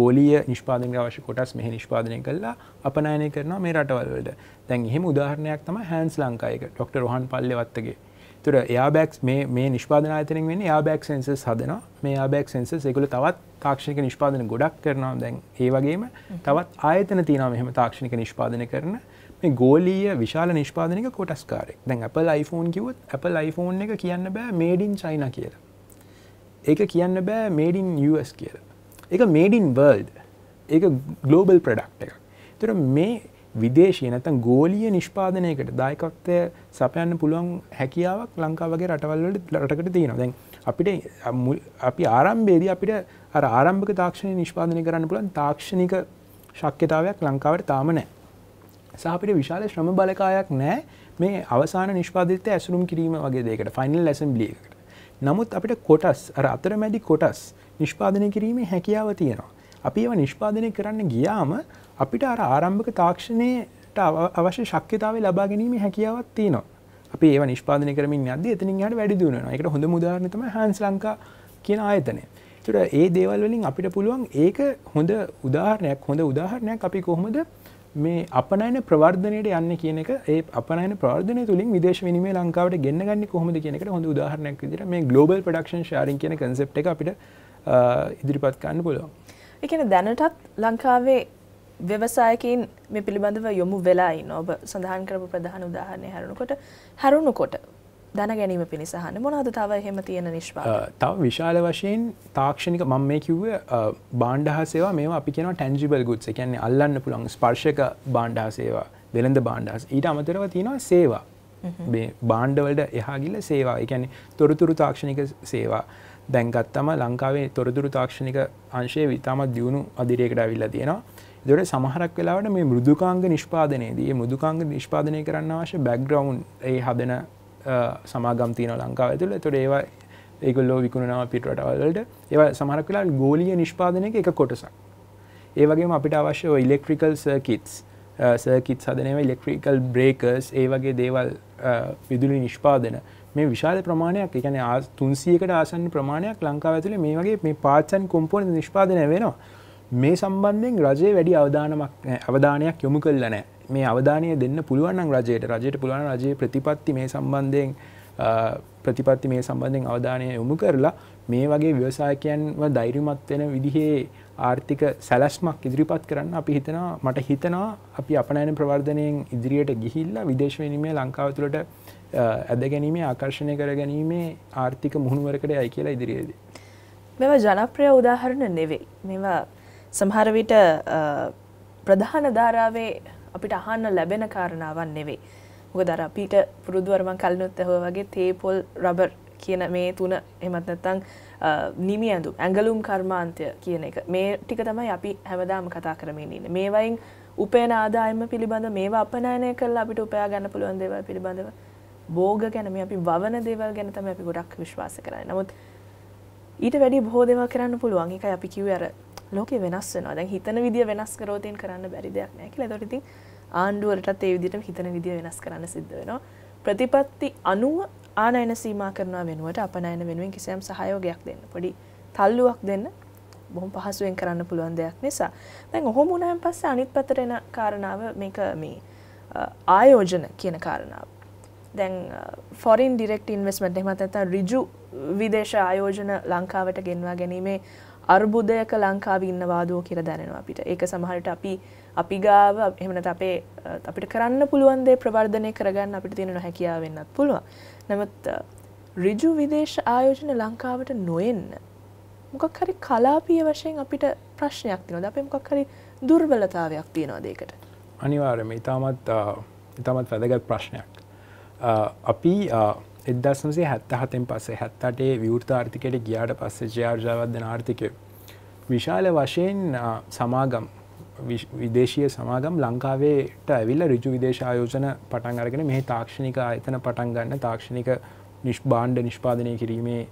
ගෝලිය නිෂ්පාදන අවශ්‍ය කොටස් මෙහි නිෂ්පාදනය කල්ලා අපනයනය කරනවා මේ රටවල්වලට දැන් එහෙම උදාහරණයක් තම හැන්ස් ලංකායක ඩොක්ට රහන් පල්ලවත්තගේ තුර එයාබැක් මේ නිෂ්පාන අතනෙන් වෙන යාබැක් සන්සස් හදන මේ යාබැක් සන්සස් එකකුල තවත් තාක්ෂණක නිෂ්පාදන ගොඩක් කරනවා දැන් ඒ වගේම තවත් ආයතන තියනම මෙහම තාක්ෂණක නිෂ්පාදන කරන මේ ගෝලීය විශාල නිෂ්පාදනක කොටස්කාරෙක් දැන් අප iPhoneෆෝන් කිවත් අප iPhoneෆෝන් එක කියන්න බෑ මේඩින් චයින කියලා ඒක කියන්න බෑ මේඩින් US කියලා එක මේඩින් වර්ල්ඩ් ඒ ගලෝබල් ප්‍රඩක්් එක තුර මේ විදේශය නැතන් ගෝලිය නිෂ්පාදනයකට දායකත්වය සපයන්න පුළුවන් හැකියාවක් ලංකාවගේ රටවල්ලට රටකට තියෙන දැන් අපිට අපි ආරම්භේද අපිට අර ආරම්භක තාක්ෂණය නිෂ්පාදනය කරන්න පුළන් තාක්ෂණික ශක්්‍යතාවයක් ලංකාවට තාම නෑ සහපිට විශාල ශ්‍රම බලකායක් නෑ මේ අවසාන නිෂ්පාදිත ඇසුරුම් කිරීම වගේ දෙකට ෆයිනල් ඇසම්බ්ලිය එකට නමුත් අපිට කොටස් අර අතර මැඩි කොටස් නිෂ්පාදනය කිරීමේ හැකියාව තියෙනවා. අපි ඒව නිෂ්පාදනය කරන්න ගියාම අපිට අර ආරම්භක තාක්ෂණයට අවශ්‍ය ශක්්‍යතාව ලබා ගැනීම හැකියාවත් තියනවා අපි ඒ නිෂ්පාදන කරමින් අද එතනින් හට වැඩි දුවන එකට හොඳ මුදාරනතම හන්ස් ලංකා කියන ආයතනය තුට ඒ දේවල් වලින් අපිට පුළුවන් ඒක හොඳ උදාහරණයක් හොඳ උදාහරණයක් අපි කොහොමද මේ අපනයින ප්‍රවර්ධනයට යන්න කියන එක ඒ අපනයින ප්‍රවර්ධනය තුළින් විදේශ විනිමේ ලංකාවට ගෙන්න්න ගන්න කොහොමද කියනකට හොඳ උදාහරණයක් විදිර මේ ගලෝබල් ප්‍රඩක්ෂන් ශාරින් කියන කන්සෙප් එක අපිට ඉදිරිපත් කන්න පුළුවන්. එකන දැනටත් ලංකාවේ ව්‍යවසායකින් මේ පිළිබඳව යොමු වෙලායි ඔබ සඳහන් කරපු ප්‍රධාන උදාහරණය හැරුණුකොට හැරුණුකොට දැන ගැනීම පිණිසහන්න මොනවද තව එහෙම තියෙන නිෂ්පාදන? තව විශාල වශයෙන් තාක්ෂණික මම මේ කිව්වේ භාණ්ඩ හා සේවා මේවා අපි කියනවා ටැන්ජිබල් ගුඩ්ස්. ඒ කියන්නේ අල්ලන්න පුළුවන් ස්පර්ශක භාණ්ඩ හා සේවා, වෙළඳ භාණ්ඩ හා ඊට අමතරව තියෙනවා සේවා. මේ බාණ්ඩවලට එහා ගිල සේවා. ඒ කියන්නේ තොරතුරු තාක්ෂණික සේවා. දැන් ගත්තම ලංකාවේ තොරතුරු තාක්ෂණික අංශය ඉතාමත් දියුණු අධිරේකට අවිල්ලා තියෙනවා. දොට සමහරක් වෙලාවට මේ මුෘදුකාංග නිෂ්පාදනයේදී මුදුකාංග නිෂ්පාදනය කරන්න අවශ්‍ය බැක්ග්‍රවන්් ඒ හදන සමාගම් තියන ලංකාව ඇතුළ තොට ඒවා ඒගොල්ලෝ විකුණනාව පිටවලට ඒව සමහරක්ලා ගෝලිය නිෂ්පාදනය එක කොටසක් ඒවගේ අපිට අවශ්‍ය ඉලෙක්ට්‍රිකල් සර්කිටස් සර්කිට් සදනව ඉලෙක්ට්‍රිකල් බ්‍රේකර්ස් ඒ වගේ දේවල් විදුලි නිෂ්පාදන මේ විශාල ප්‍රමාණයක් එකන තුන්සියකට ආසන්න ප්‍රමාණයක් ලංකාව ඇතුළ මේ වගේ මේ පාචන් කොම්පෝන නිෂ්පාදනය වෙනවා මේ සම්බන්ධයෙන් රජය වැඩි අවධානමක් අවධානයක් යොමු කල්ල නෑ මේ අවධානය දෙන්න පුළුවන්න් රජයට රජයට පුළුවන් රජයේ ප්‍රතිපත්ති මේ සම්බන්ධයෙන් ප්‍රතිපත්ති මේ සම්බන්ධයෙන් අවධානය යොමු කරලා මේ වගේ ව්‍යවසායකයන්ව දෛරිමත්වෙන විදිහේ ආර්ථික සැලස්මක් ඉදිරිපත් කරන්න අපි හිතනවා මට හිතනවා අපි අපනෑන ප්‍රවර්ධනයෙන් ඉදිරියට ගිහිල්ලා විදේශවනිීමේ ලංකාව තුළට ඇද ගැනීමේ ආකර්ශණය කර ගැනීමේ ආර්ථික මුහුණුවරකට ඇයි කියලා ඉදිරියේද. මෙම ජනප්‍රය උදාහරණ නෙවෙයි මෙවා සමහර විට ප්‍රධාන ධාරාවේ අපිට අහන්න ලැබෙන කාරණාවන් නෙවෙයි. මොකද අර අපිට පුරුදු වර මං කලිනුත් ඇහුවා වගේ තේ පොල් රබර් කියන මේ තුන එහෙමත් නැත්නම් නිමි ඇඳුම් ඇඟලුම් කර්මාන්තය කියන එක මේ ටික තමයි අපි හැමදාම කතා කරමින් ඉන්නේ. මේ වයින් උපයන ආදායම පිළිබඳ මේවා අපනයනය කරලා අපිට උපයා ගන්න පුළුවන් දේවල් පිළිබඳව භෝග ගැන මේ අපි වවන දේවල් ගැන තමයි අපි ගොඩක් විශ්වාස කරන්නේ. නමුත් ඊට වැඩි බොහෝ දේවල් කරන්න පුළුවන්. ඒකයි අපි කිව්වේ අර ලෝක වෙනස් වෙනවා දැන් හිතන විදිිය වෙනස් කරෝතයෙන් කරන්න බැරි දෙයක් නෑ කියලා දොරිතින් ආණ්ඩුවලටත් ඒ විදිට හිතන විදිිය වෙනස් කරන්න සිද්ධ වෙනවා ප්‍රතිපත්ති අනුව ආනයන සීම කරනවා වෙනුවට අපනයන වෙනුවෙන් කිසියම් සහයෝගයක් දෙන්න පොඩි තල්ලුවක් දෙන්න බොහොම පහසුවෙන් කරන්න පුළුවන් දෙයක් නිසා දැන් ඔහොම උනහන් පස්සේ අනිත් පතරෙන කාරණාව මේක මේ ආයෝජන කියන කාරණාව දැන් ෆොරින් ඩිරෙක්ට ඉන්වස්මට එමත් ඇත රිජු විදේශ ආයෝජන ලංකාවට ගෙන්වා ගැනීමේ අර්බුදයක ලංකාව ඉන්නවාදෝ කියලා දැනෙනවා අපිට ඒක සමහරට අපි අපි ගාව එහෙමනට අපේ අපිට කරන්න පුළුවන්දේ ප්‍රවර්ධනය කරගන්න අපිට තියෙන නොහැකියාව වෙන්නත් පුළුවන් නමුත් ඍජු විදේශ ආයෝජන ලංකාවට නොයෙන්න මොකක් හරි කලාපීය වශයෙන් අපිට ප්‍රශ්නයක් තියෙනවද අපේ මොකක් හරි දුර්වලතාවයක් තියෙනවද ඒකට අනිවාර්යයෙන්ම ඊටමත් ඊටමත් වැදගත් ප්‍රශ්නයක් අපි එදදාසන්සේ හැත්තහතෙන් පස්සේ හැත්තටේ විවෘත ආර්ථිකයට ගියාට පස්සේ ජයාර්ජාවද්‍යන ආර්ථිකය. විශාල වශයෙන් සමාගම් විදේශය සමාගම් ලංකාවේට ඇවිල්ල රිජු විදේශ ආයෝජන පටන් අරගෙන මෙහි තාක්ෂණික ආයතන පටන් ගන්න තාක්ෂණික නිෂ්බාණ්ඩ නිෂ්පාදනය කිරීමේ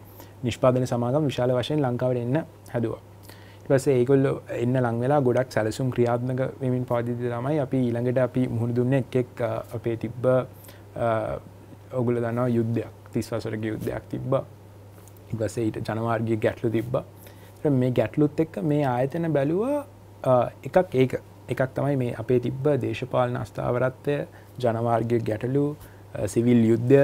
නිෂ්පාදන සමාගම් විශාල වශයෙන් ලංකාවට එන්න හැදවා. පස ඒකොල්ල එන්න ලංවෙලා ගොඩක් සැලසුම් ක්‍රියාත්මක වෙමින් පාදිත තමයි අපි ඊළඟට අපි මුහුණ දුන්න එකෙක් අපේ තිබ්බ ඔගුල දන්නවා යුද්ධයක් තිස්වසරක යුද්ධයක් තිබ්බ ඉවසට ජනවාර්ගගේ ගැටලු තිබ්බ මේ ගැටලුත් එක්ක මේ ආයතන බැලුව එකක් ඒක එකක් තමයි මේ අපේ තිබ්බ දේශපාලන අස්ථාවරත්වය ජනවාර්ගය ගැටලු සිවිල් යුද්ධ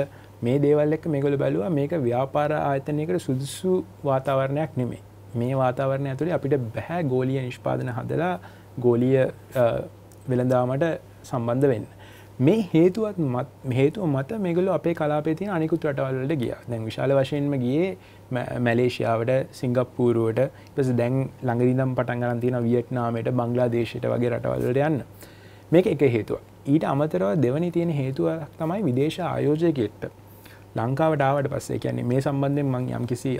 මේ දේවල් එක් මෙගොල බැලුව මේක ව්‍යාපාර ආයතනයකට සුදුසු වාතාවරණයක් නෙමේ මේ වාතාවරණය ඇතුළේ අපිට බැහැ ගෝලිය නිෂ්පාදන හදලා ගෝලිය වෙළඳාමට සම්බන්ධ වෙන්න මේ හේතුවත් හේතුව මත මෙගල අපේ කලාපේතින අනිකුත් රටවල්ලට ගිය දැන් විශාල වශයෙන්ම ගියේ මැලේෂයාවට සිංගප්පූරුවට පස දැන් ළඟදිනම් පටන්ගරන් තින වියට්නාමයට බංගලා දේශයට වගේ රටවල්ලට යන්න මේක එක හේතුව ඊට අමතරව දෙවනි තියෙන හේතුවක් තමයි විදේශ ආයෝජයකෙට්ට ලංකාවට ආවට පස්සේ කියන්නේ මේ සම්බන්ධයෙන් මං යම් කිසි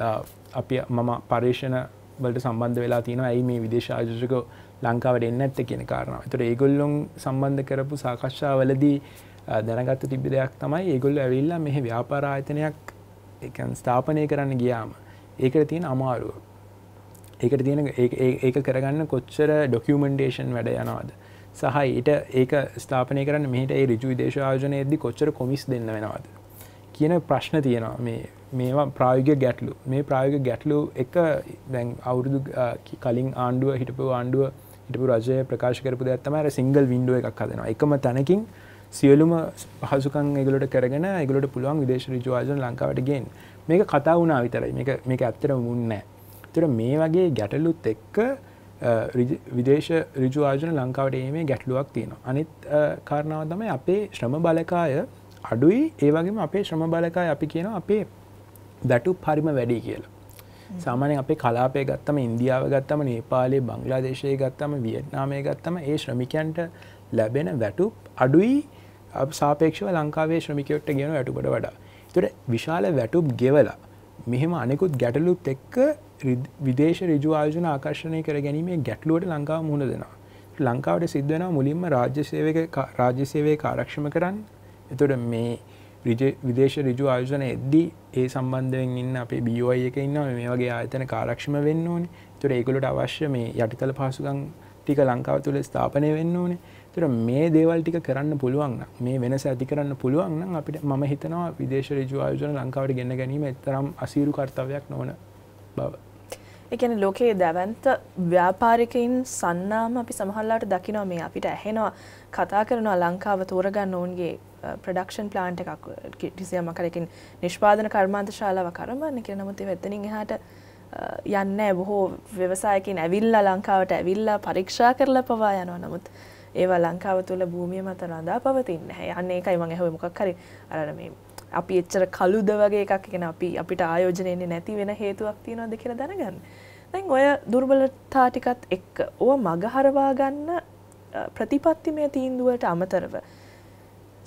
අපි මම පර්ේෂණ වලට සම්බන්ධ වෙලා තියෙන ඇයි මේ විදේශ ආයෝජකෝ ලංකාවට එන්න ඇත්ත කියෙන කාරණාව තුට ඒගොල්ලොන් සම්බන්ධ කරපු සාකශ්ෂාවලදී දැනගත්ත තිබි දෙයක් තමයි ඒගොල්ල ඇවිල්ලා මෙහ ව්‍යාපාරායතනයක් එකන් ස්ථාපනය කරන්න ගියාම ඒකට තියෙන අමාරුව ඒකට තියෙන ඒක කරගන්න කොච්චර ඩොකමෙන්ටේෂන් වැඩ යනවාද සහ ඊට ඒක ස්ථාපනය කරන්න මෙහිට ඒ රිජු විදේශායෝජනයේදී කොච්චර කොමිස් දෙන්න වෙනවාද කියන ප්‍රශ්න තියෙනවා මේ මේවා ප්‍රායෝගික ගැටලු මේ ප්‍රායෝගික ගැටලු එක දැන් අවුරුදු කලින් ආණ්ඩුව හිටපු ආණ්ඩුව හිටපු රජය ප්‍රකාශ කරපු දෙයක් තමයි අර සිංගල් වින්ඩෝ එකක් හදනවා. එකම තැනකින් සියලුම පහසුකම් ඒගොල්ලෝට කරගෙන ඒගොල්ලෝට පුළුවන් විදේශ ඍජුවායෝන් ලංකාවට ගේන්න. මේක කතා වුණා විතරයි. මේක මේක ඇත්තටම වුන්නේ නැහැ. ඒතර මේ වගේ ගැටලුත් එක්ක විදේශ ඍජුවායෝන් ලංකාවට එීමේ ගැටලුවක් තියෙනවා. අනිත් කාරණාව තමයි අපේ ශ්‍රම බලකාය අඩුයි ඒ වගේම අපේ ශ්‍රම බලකාය අපි කියනවා අපේ වැටුප් හරිම වැඩි කියලා. සාමානය අපේ කලාපය ගත්තම ඉන්දියාව ගත්තම නේපාලේ බංගලාදේශය ගත්තම වියට්නාමය ගත්තම ඒ ශ්‍රමිකයන්ට ලැබෙන වැටුප් අඩුයි සාපේක්ෂව ලංකාවේ ශ්‍රමිකයොට්ට ගෙන වැටුපට වඩා තුට විශාල වැටුප් ගෙවලා මෙහෙම අනෙකුත් ගැටලුත් එක්ක විදේශ රජවායෝජන ආකර්ශණය කර ගැනීමේ ගැටලුවට ලංකාව මුණ දෙෙනවා ලංකාවට සිද්ධ වෙන මුලින්ම රාජ්‍ය සේවක රාජ්‍ය සේවය කාරක්ෂම කරන්න එතුට මේ විදේශ රිජු ආයෝජන එද්දී ඒ සම්බන්ධයෙන් ඉන්න අපේ බියෝයි එක ඉන්න මේ වගේ ආයතන කාරක්ෂම වෙන්න ඕනේ තුර ඒකුලට අවශ්‍ය මේ යටිතල පහසුගන් ටික ලංකාව තුළ ස්ථාපනය වෙන්න ඕනේ තුර මේ දේවල් ටික කරන්න පුළුවන් මේ වෙනස ඇති කරන්න පුළුවන් නම් අපිට මම හිතනවා විදේශ රිජු ආයෝජන ලංකාවට ගෙන ගැනීම එතරම් අසීරු කර්තවයක් නොවන බව. එකන ලෝකයේ දැවන්ත ව්‍යාපාරිකයින් සන්නාම අපි සමහල්ලාට දකිනවා මේ අපිට ඇහෙනවා කතා කරනවා ලංකාව තෝරගන්න ඔවුන්ගේ ප්‍රඩක්ෂන් uh, ප්ලාන්ට් එකක් කිසියම කරකින් නිෂ්පාදන කර්මාන්ත ශාලාව කරමන්න කිය නමුති වැත්තනින් එහට uh, යන්න බොහෝ ව්‍යවසායකින් ඇවිල්ලා ලංකාවට ඇවිල්ලා පරීක්ෂා කරලා පවා යනවා නමුත් ඒවා ලංකාව තුළ භූමිය මත රඳා පවතින්න හැ අන්න එකයි මං ඇහව මොකක් කරි අරන මේ අපි එච්චර කළුද වගේ එකක් එකෙන අපි අපිට ආයෝජනයන්නේ නැති වෙන හේතුවක් තියෙනවද කියලා දැනගන්න දැන් ඔය දුර්බලතා ටිකත් එක්ක ඕ මගහරවා ගන්න uh, ප්‍රතිපත්තිමය තීන්දුවට අමතරව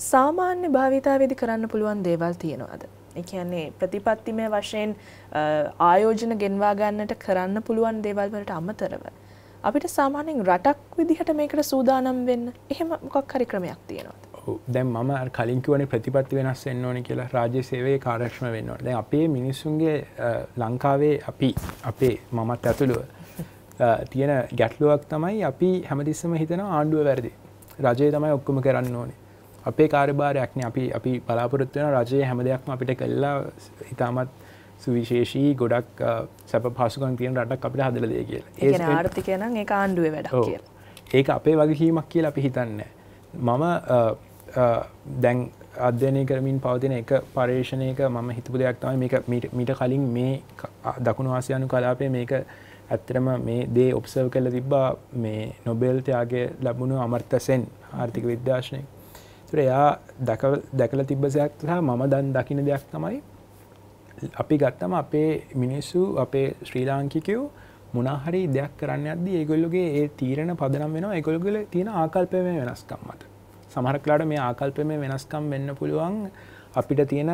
සාමාන්‍ය භාවිතාවේදී කරන්න පුළුවන් දේවල් තියෙනවද? ඒ කියන්නේ ප්‍රතිපත්තිමය වශයෙන් ආයෝජන ගෙන්වා ගන්නට කරන්න පුළුවන් දේවල් වලට අමතරව අපිට සාමාන්‍යයෙන් රටක් විදිහට මේකට සූදානම් වෙන්න එහෙම මොකක් හරි ක්‍රමයක් තියෙනවද? දැන් මම කලින් කිව්වනේ ප්‍රතිපත්ති වෙනස් වෙන්න ඕනේ කියලා රාජ්‍ය සේවයේ කාර්යක්ෂම වෙන්න ඕනේ. දැන් අපේ මිනිස්සුන්ගේ ලංකාවේ අපි අපේ මමත් ඇතුළුව තියෙන ගැටලුවක් තමයි අපි හැමතිස්සම හිතන ආණ්ඩුව වැරදි. රජය තමයි ඔක්කොම කරන්න ඕනේ. අපේ කාරබාරයක්න අපි අපි බලාපොරොත්වයන රජය හැම දෙයක්ම අපිට කල්ලා ඉතාමත් සුවිශේෂී ගොඩක් සැප පාසුකන් තියෙන රටක් අපිට හදලදය කියල ඒ ආර්ථිකයන ඒ ආණ්ඩුව වැඩ ඒක අපේ වගකීමක් කියල අපි හිතන්න මම දැන් අධ්‍යනය කරමින් පවතින එක පර්ේෂණයක මම හිතපු දෙයක් තමයි මේ මිට කලින් මේ දකුණු ආසියානු කලාපය මේක ඇත්තරම මේ දේ ඔප්සව් කල තිබ්බා මේ නොබෙල්තයාගේ ලැබුණු අමර්තසෙන් ආර්ථික විද්‍යාශනය තුර එයා දැකල තිබ්බ සයක් සහ මම දන් දකින දෙයක් තමයි අපි ගත්තම අපේ මිනිස්සු අපේ ශ්‍රී ලාංකිකයෝ මොනාහරි දෙයක් කරන්න අද ඒගොල්ලුගේ ඒ තීරණ පදනම් වෙන ඒගොල්ගල තියෙන ආකල්පය මේ වෙනස්කම්මට සමහරක්ලාට මේ ආකල්පය මේ වෙනස්කම් වෙන්න පුළුවන් අපිට තියෙන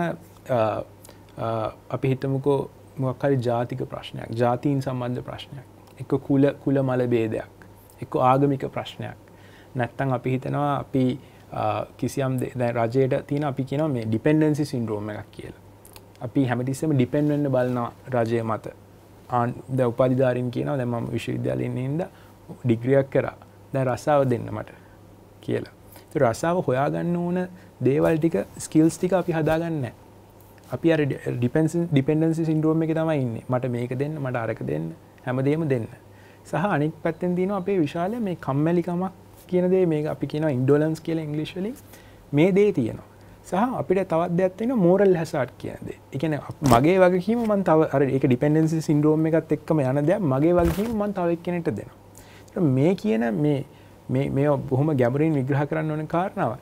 අපි හිතමුකෝ මොක්හරි ජාතික ප්‍රශ්නයක් ජාතීන් සම්බන්ධ ප්‍රශ්නයක් එක කුල කුල මල බේදයක් එක ආගමික ප්‍රශ්නයක් නැත්තං අපි හිතනවා අපි කිසියම් දැ රජයට තින අපි කියන මේ ඩිපෙන්ඩන්සි සින්ඩරෝම එකක් කියල අපි හැමතිස්සම ඩිපෙන්ඩෙන්ඩ බලනවා රජය මත ආන් ද උපධධාරින් කියනව දැම විශ්වවිද්‍යාලන්නේද ඩිග්‍රියක් කරා දැ රස්සාාව දෙන්න මට කියලා රස්සාාව හොයාගන්න ඕන දේවල් ටික ස්කිල්ස් ටික අපි හදාගන්න අපි ඩිපෙන්ස් ඩිපෙන්ඩන්සි සින්ඩරුවම එක තමයි ඉන්න මට මේක දෙන්න මට අරක දෙන්න හැමදේම දෙන්න සහ අනික් පැත්තෙන් දින අපේ විශාල මේ කම්මැලිකමක් කියනදේ මේ අපි කියන ඉන්ඩෝලන්ස් කියල ඉංගලිශලින් මේ දේ තියෙනවා සහ අපිට තවත් දෙයක්ත්වෙන මෝරල් හැසාට් කියනදේ එකන මගේ වගේම මන් තව අර එක ඩිපෙන්ඩන්සි සින්ඩරෝම එකත් එක්කම යන දෙයක් මගේ වගේම මන් තවක් කෙනෙට දෙනවා මේ කියන මේ මේ බොහොම ගැබරින් විග්‍රහ කරන්න ඕන කාරණාව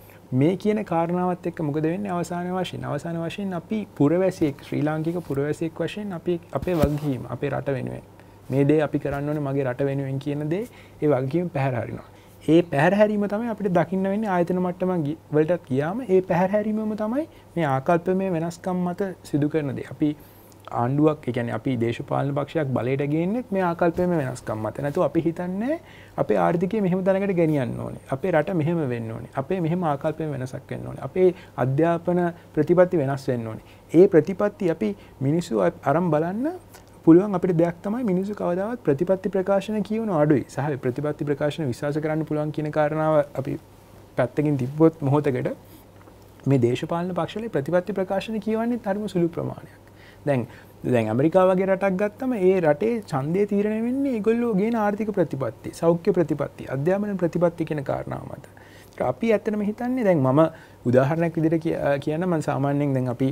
මේ කියන කාරණාවත් එක් මොකද වෙන්න අවසාන වශයෙන් අවසාන වශයෙන් අපි පුරවැසියෙක් ශ්‍රී ලාංකික පුරවැසියෙක් වශයෙන් අපි අපේ වගකීම අපේ රට වෙනුවෙන් මේ දේ අපි කරන්න ඕන මගේ රට වෙනුවෙන් කියන දේ ඒ වගකීම පැහැරහරිනවා ඒ පැහැරීම තමයි අපිට දකින්න වෙන්න ආයතන මට්ටමගේ වලටත් කියාම ඒ පැහැරීමම තමයි මේ ආකල්ප මේ වෙනස්කම් මත සිදු කරනද අපි ආණ්ඩුවක් එකන අපි දේශපාලන පක්ෂයක් බලට ගෙන්න්නෙත් මේ ආකල්පයම වෙනස්කම් මත නැතු අපි හිතන්නේ අපේ ආර්ථිකය මෙහම තැනකට ගෙනියන්න ඕනේ අපේ රට මෙහෙම වෙන්න ඕනේ අපේ මෙහෙම ආකල්පය වෙනසක් වෙන්න ඕනේ අපේ අධ්‍යාපන ප්‍රතිපත්ති වෙනස් වෙන්න ඕනේ ඒ ප්‍රතිපත්ති අපි මිනිස්සු අරම් බලන්න පුළුවන් අපට දෙයක් තමයි මිනිසු කවදාවත් ප්‍රතිපත්ති ප්‍රකාශන කියවන අඩුයි සහ ප්‍රතිපත්ති ප්‍රකාශන විශවාස කරන්න පුළුවන් කියන කාරණාව අපි පැත්තකින් තිබ්බොත් මොහොතකට මේ දේශපාලන පක්ෂලේ ප්‍රතිපත්ති ප්‍රකාශන කියවන්නේ තරම සුළු ප්‍රමාණයක් දැන් දැන් ඇමරිකාවගේ රටක් ගත්තම ඒ රටේ චන්දය තීරණය වෙන්නේ ඒගොල්ලෝගේ ආර්ථික ප්‍රතිපත්ති සෞඛ්‍ය ප්‍රතිපත්ති අධ්‍යාපන ප්‍රතිපත්ති කියන කාරණාව මත අපි ඇත්තටම හිතන්නේ දැන් මම උදාහරණයක් විදිහට කියන්න මම සාමාන්‍යයෙන් දැන් අපි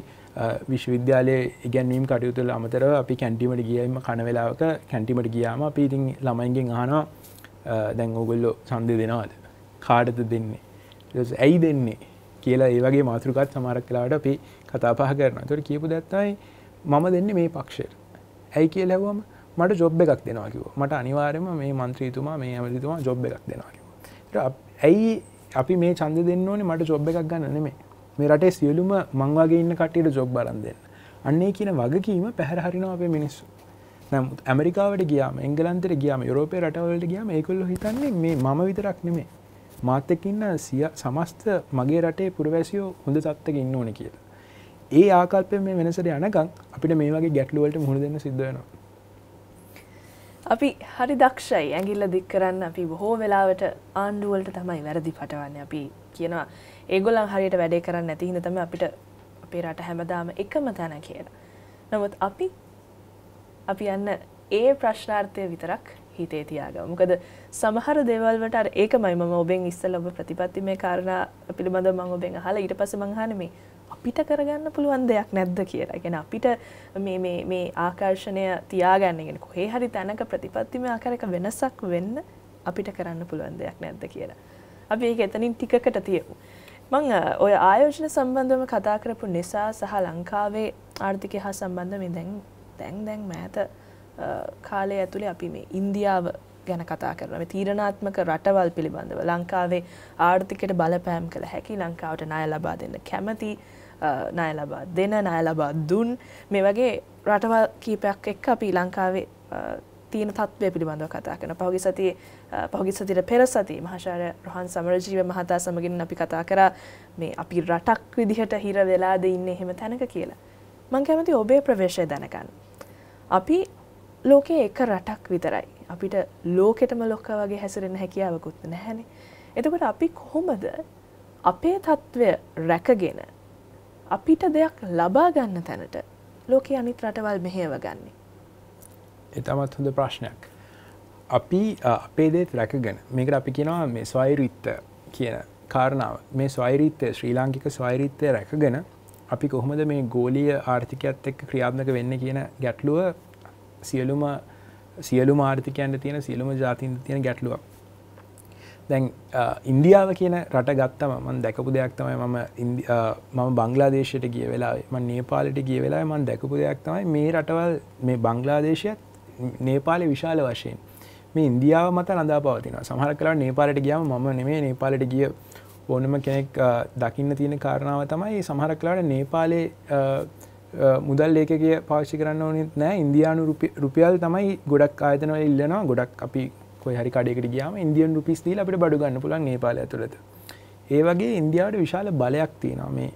විශ්වවිද්‍යාලයේ ඉගැන්වීම් කටයුතු වල අමතරව අපි කැන්ටීමට ගියයිම කන වෙලාවක කැන්ටීමට ගියාම අපි ඉතින් ළමයින්ගෙන් අහනවා දැන් ඕගොල්ලෝ ඡන්දය දෙනවද කාටද දෙන්නේ ඊට ඇයි දෙන්නේ කියලා ඒ වගේ මාතෘකාත් සමහරක් වෙලාවට අපි කතා බහ කරනවා. ඒතකොට කියපු දැත්තමයි මම දෙන්නේ මේ පක්ෂයට. ඇයි කියලා ඇහුවම මට ජොබ් එකක් දෙනවා කිව්වා. මට අනිවාර්යයෙන්ම මේ മന്ത്രിතුමා මේ ඇමතිතුමා ජොබ් එකක් දෙනවා කිව්වා. ඇයි අපි මේ චන්ද දෙන්න ඕනේ මට ජොබ් එකක් ගන්න නෙමෙයි මේ රටේ සියලුම මං වගේ ඉන්න කට්ටියට ජොබ් බලන් දෙන්න අන්නේ කියන වගකීම පැහැර හරිනවා අපේ මිනිස්සු නමුත් ඇමරිකාවට ගියාම එංගලන්තෙට ගියාම යුරෝපේ රටවලට ගියාම ඒගොල්ලෝ හිතන්නේ මේ මම විතරක් නෙමෙයි මාත් එක්ක ඉන්න සමස්ත මගේ රටේ පුරවැසියෝ හොඳ තත්ත්වයක ඉන්න ඕනේ කියලා. ඒ ආකල්පයෙන් මේ වෙනසට යනකම් අපිට මේ වගේ ගැටලු වලට මුහුණ දෙන්න සිද්ධ වෙනවා. අපි හරි දක්ෂයි ඇගිල්ල දික් කරන්න අපි බොහෝ වෙලාවට ආණ්ඩුවලට තමයි වැරදි පටවන්න අපි කියනවා ඒගොලන් හරියට වැඩේ කරන්න ඇති හිඳ තම අපිට අපේ රට හැමදාම එකම තැන කියලා. නමුත් අපි අපි යන්න ඒ ප්‍රශ්නාර්ථය විතරක් හිතේ තියාග මොකද සමහර දේවල්වට ඒක මයිම ඔබෙන් ඉස්සල ඔබ ප්‍රතිපත්ති මේ කාරණ පිළිබඳ මං ඔබෙන් හලා ඊට පස මංහනමේ අපිට කරගන්න පුළුවන් දෙයක් නැද්ද කියලා ගෙන අපිට මේ ආකර්ෂණය තියාගන්නගෙන කොහේ හරි තැනක ප්‍රතිපත්තිම ආකාරක වෙනසක් වෙන්න අපිට කරන්න පුළුවන් දෙයක් නැද්ද කියලා. අපි ඒක එතනින් ටිකකට තියමු. මං ඔය ආයෝජන සම්බන්ධව කතා කරපු නිසා සහ ලංකාවේ ආර්ථිකය හා සම්බන්ධ මේ දැන් දැන් දැන් මෑත කාලය ඇතුළේ අපි මේ ඉන්දියාව ගැන කතා කරන තීරණාත්මක රටවල් පිළිබඳව ලංකාවේ ආර්ථිකයට බලපෑම් කළ හැකි ලංකාවට ණය ලබා දෙන්න කැමති ණය ලබා දෙන ණය ලබා දුන් මේ වගේ රටවල් කීපයක් එක්ක අපි ලංකාවේ තියෙන තත්ත්වය පිළිබඳව කතා කරන පහුගිය සතියේ පහුගිය සතියේ පෙර සතියේ මහාචාර්ය රොහන් සමරජීව මහතා සමගින් අපි කතා කරා මේ අපි රටක් විදිහට හිර වෙලාද ඉන්නේ එහෙම තැනක කියලා. මම කැමති ඔබේ ප්‍රවේශය දැනගන්න. අපි ලෝකයේ එක රටක් විතරයි. අපිට ලෝකෙටම ලොක්ක වගේ හැසිරෙන හැකියාවකුත් නැහැනේ. එතකොට අපි කොහොමද අපේ తත්වය රැකගෙන අපිට දෙයක් ලබා ගන්න තැනට ලෝක අනිත් රටවල් මෙහේව ගන්නේ. එතමත් හොඳ ප්‍රශ්නයක්. අපි අපේ දේත් රැකගෙන මේකට අපි කියනවා මේ ස්වයිරිත්ත කියන කාරණාව මේ ස්වයිරිත්තය ශ්‍රී ලාංකික ස්වයිරිත්තය රැකගෙන අපි කොහොමද මේ ගෝලිය ආර්ථිකයත් එක්ක ක්‍රියාත්මක වෙන්න කියන ගැටලුව සියලුම සියලු ආර්ථිකයන්ට තියෙන සියලුම ජාතින්ට තියෙන ගැටලුවක් දැන් ඉන්දියාව කියන රට ගත්තම මන් දැකපු දෙයක් තමයි මම මම බංගලාදේශයට ගිය වෙලාවේ මම නේපාලට ගිය වෙලාවේ මම දැකපු දෙයක් තමයි මේ රටවල් මේ බංගලාදේශයත් නේපාලේ විශාල වශයෙන් මේ ඉන්දියාව මත රඳා පවතිනවා. සමහර කලාවට නේපාලට ගියාම මම නෙමෙයි නේපාලට ගිය ඕනම කෙනෙක් දකින්න තියෙන කාරණාව තමයි සමහර කලාවට නේපාලේ මුදල් ලේකගේ පාවිච්චි කරන්න ඕනෙත් නෑ ඉන්දයානු රුපියල් තමයි ගොඩක් ආයතනවල ඉල්ලනවා ගොඩක් අපි කොහරි කඩෙකට ගියාම ඉන්දියන් රුපිස් දීලා අපිට බඩු ගන්න පුළුවන් නේපාලය ඇතුළත. ඒ වගේ ඉන්දියාවට විශාල බලයක් තියෙනවා මේ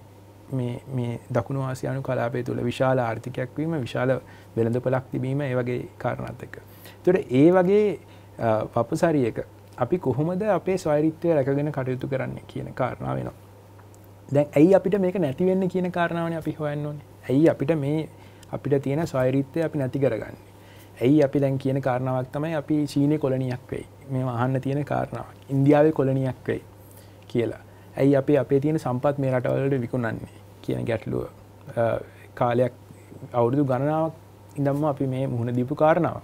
මේ මේ දකුණු ආසියානු කලාපය තුළ විශාල ආර්ථිකයක් වීම විශාල වෙළඳපලක් තිබීම ඒ වගේ කාරණාත් එක්ක. එතකොට ඒ වගේ පපසරියක අපි කොහොමද අපේ ස්වෛරීත්වය රැකගෙන කටයුතු කරන්නේ කියන කාරණාව වෙනවා. දැන් ඇයි අපිට මේක නැති වෙන්න කියන කාරණාවනේ අපි හොයන්න ඕනේ. ඇයි අපිට මේ අපිට තියෙන ස්වෛරීත්වය අපි නැති කරගන්නේ? ඇයි අපි දැන් කියන කාරණාවක් තමයි අපි චීනය කොලනියක් වෙයි මේ අහන්න තියෙන කාරණාවක් ඉන්දියාවේ කොලනියක් වෙයි කියලා ඇයි අපේ අපේ තියෙන සම්පත් මේ රටවලට විකුණන්නේ කියන ගැටලුව කාලයක් අවුරුදු ගණනාවක් ඉඳම්ම අපි මේ මුහුණ දීපු කාරණාව.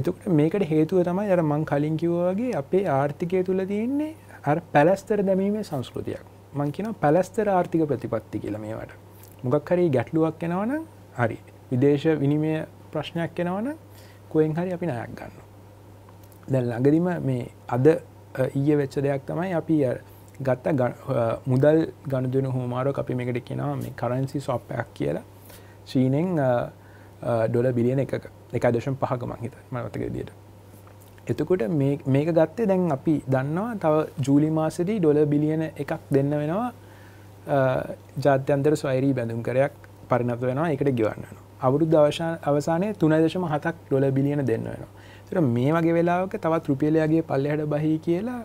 එතකට මේකට හේතුව තමයි අර මං කලින් කිව්වාගේ අපේ ආර්ථිකය තුළ තියෙන්නේ අර පැලස්තර දැමීමේ සංස්කෘතියක් මං කියන පැලස්තර ආර්ථික ප්‍රතිපත්ති කියල මේවට. මොකක් හරි ගැටලුවක් එනවන හරි විදේශ විනිමය ප්‍රශ්නයක් එනවන කුවෙන් හරි අපි නයක් ගන්න. දැන් ළඟදිම මේ අද ඊය වෙච්ච දෙයක් තමයි අපි ගත්ත මුදල් ගණදන හෝමාරෝ අපි මේකට කියෙනවා මේ කරන්සි සොප්පයක් කියලා ශීනෙන් ඩොල බිලියන එක එක දශම් පහක මංහිත මනතක දිට. එතකොට මේක ගත්තේ දැන් අපි දන්නවා තව ජූලි මාසදී ඩොල බිලියන එකක් දෙන්න වෙනවා ජාත්‍යන්තර ස්වෛරී බැඳුම් කරයක් පරිනත වෙනවා එකට ගෙවන්නනවා. අවුරුද් අවසානය තුනදශම හතක් ඩොල බිලියන දෙන්න වෙනවා තර මේ වගේ වෙලාවක තවත් රුපියලයාගේ පල්ලෙහට බහි කියලා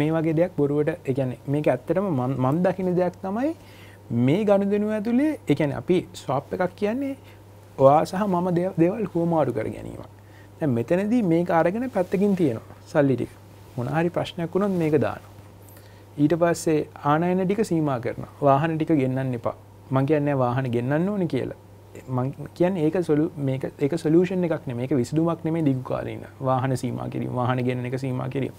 මේ වගේ දෙයක් බොරුවට එකන මේක ඇත්තටම මම් දකින දෙයක් තමයි මේ ගණ දෙනුව ඇතුළේ එකැන අපි ස්වාප් එකක් කියන්නේ ඔයා සහ මම දෙවල් හෝමාඩු කර ගැනීම මෙතනද මේ අරගෙන පැත්තකින් තියෙනවා සල්ලිටික මොනහරි ප්‍රශ්නයක් වුණොත් මේක දාන ඊට පස්සේ ආනයන ටික සීමා කරන වාහන ටික ගෙන්න්න එපා මගේ කියන්න වාහන ගෙන්න්න ඕන කියලා කියන් ඒක සොලු ඒක සොලූෂන් එකක් නෙමේ විසදුමක් නෙමේ දිගුකාලන්න වාහන සීම කිරීම වාහන ගෙන එක සීම කිරීම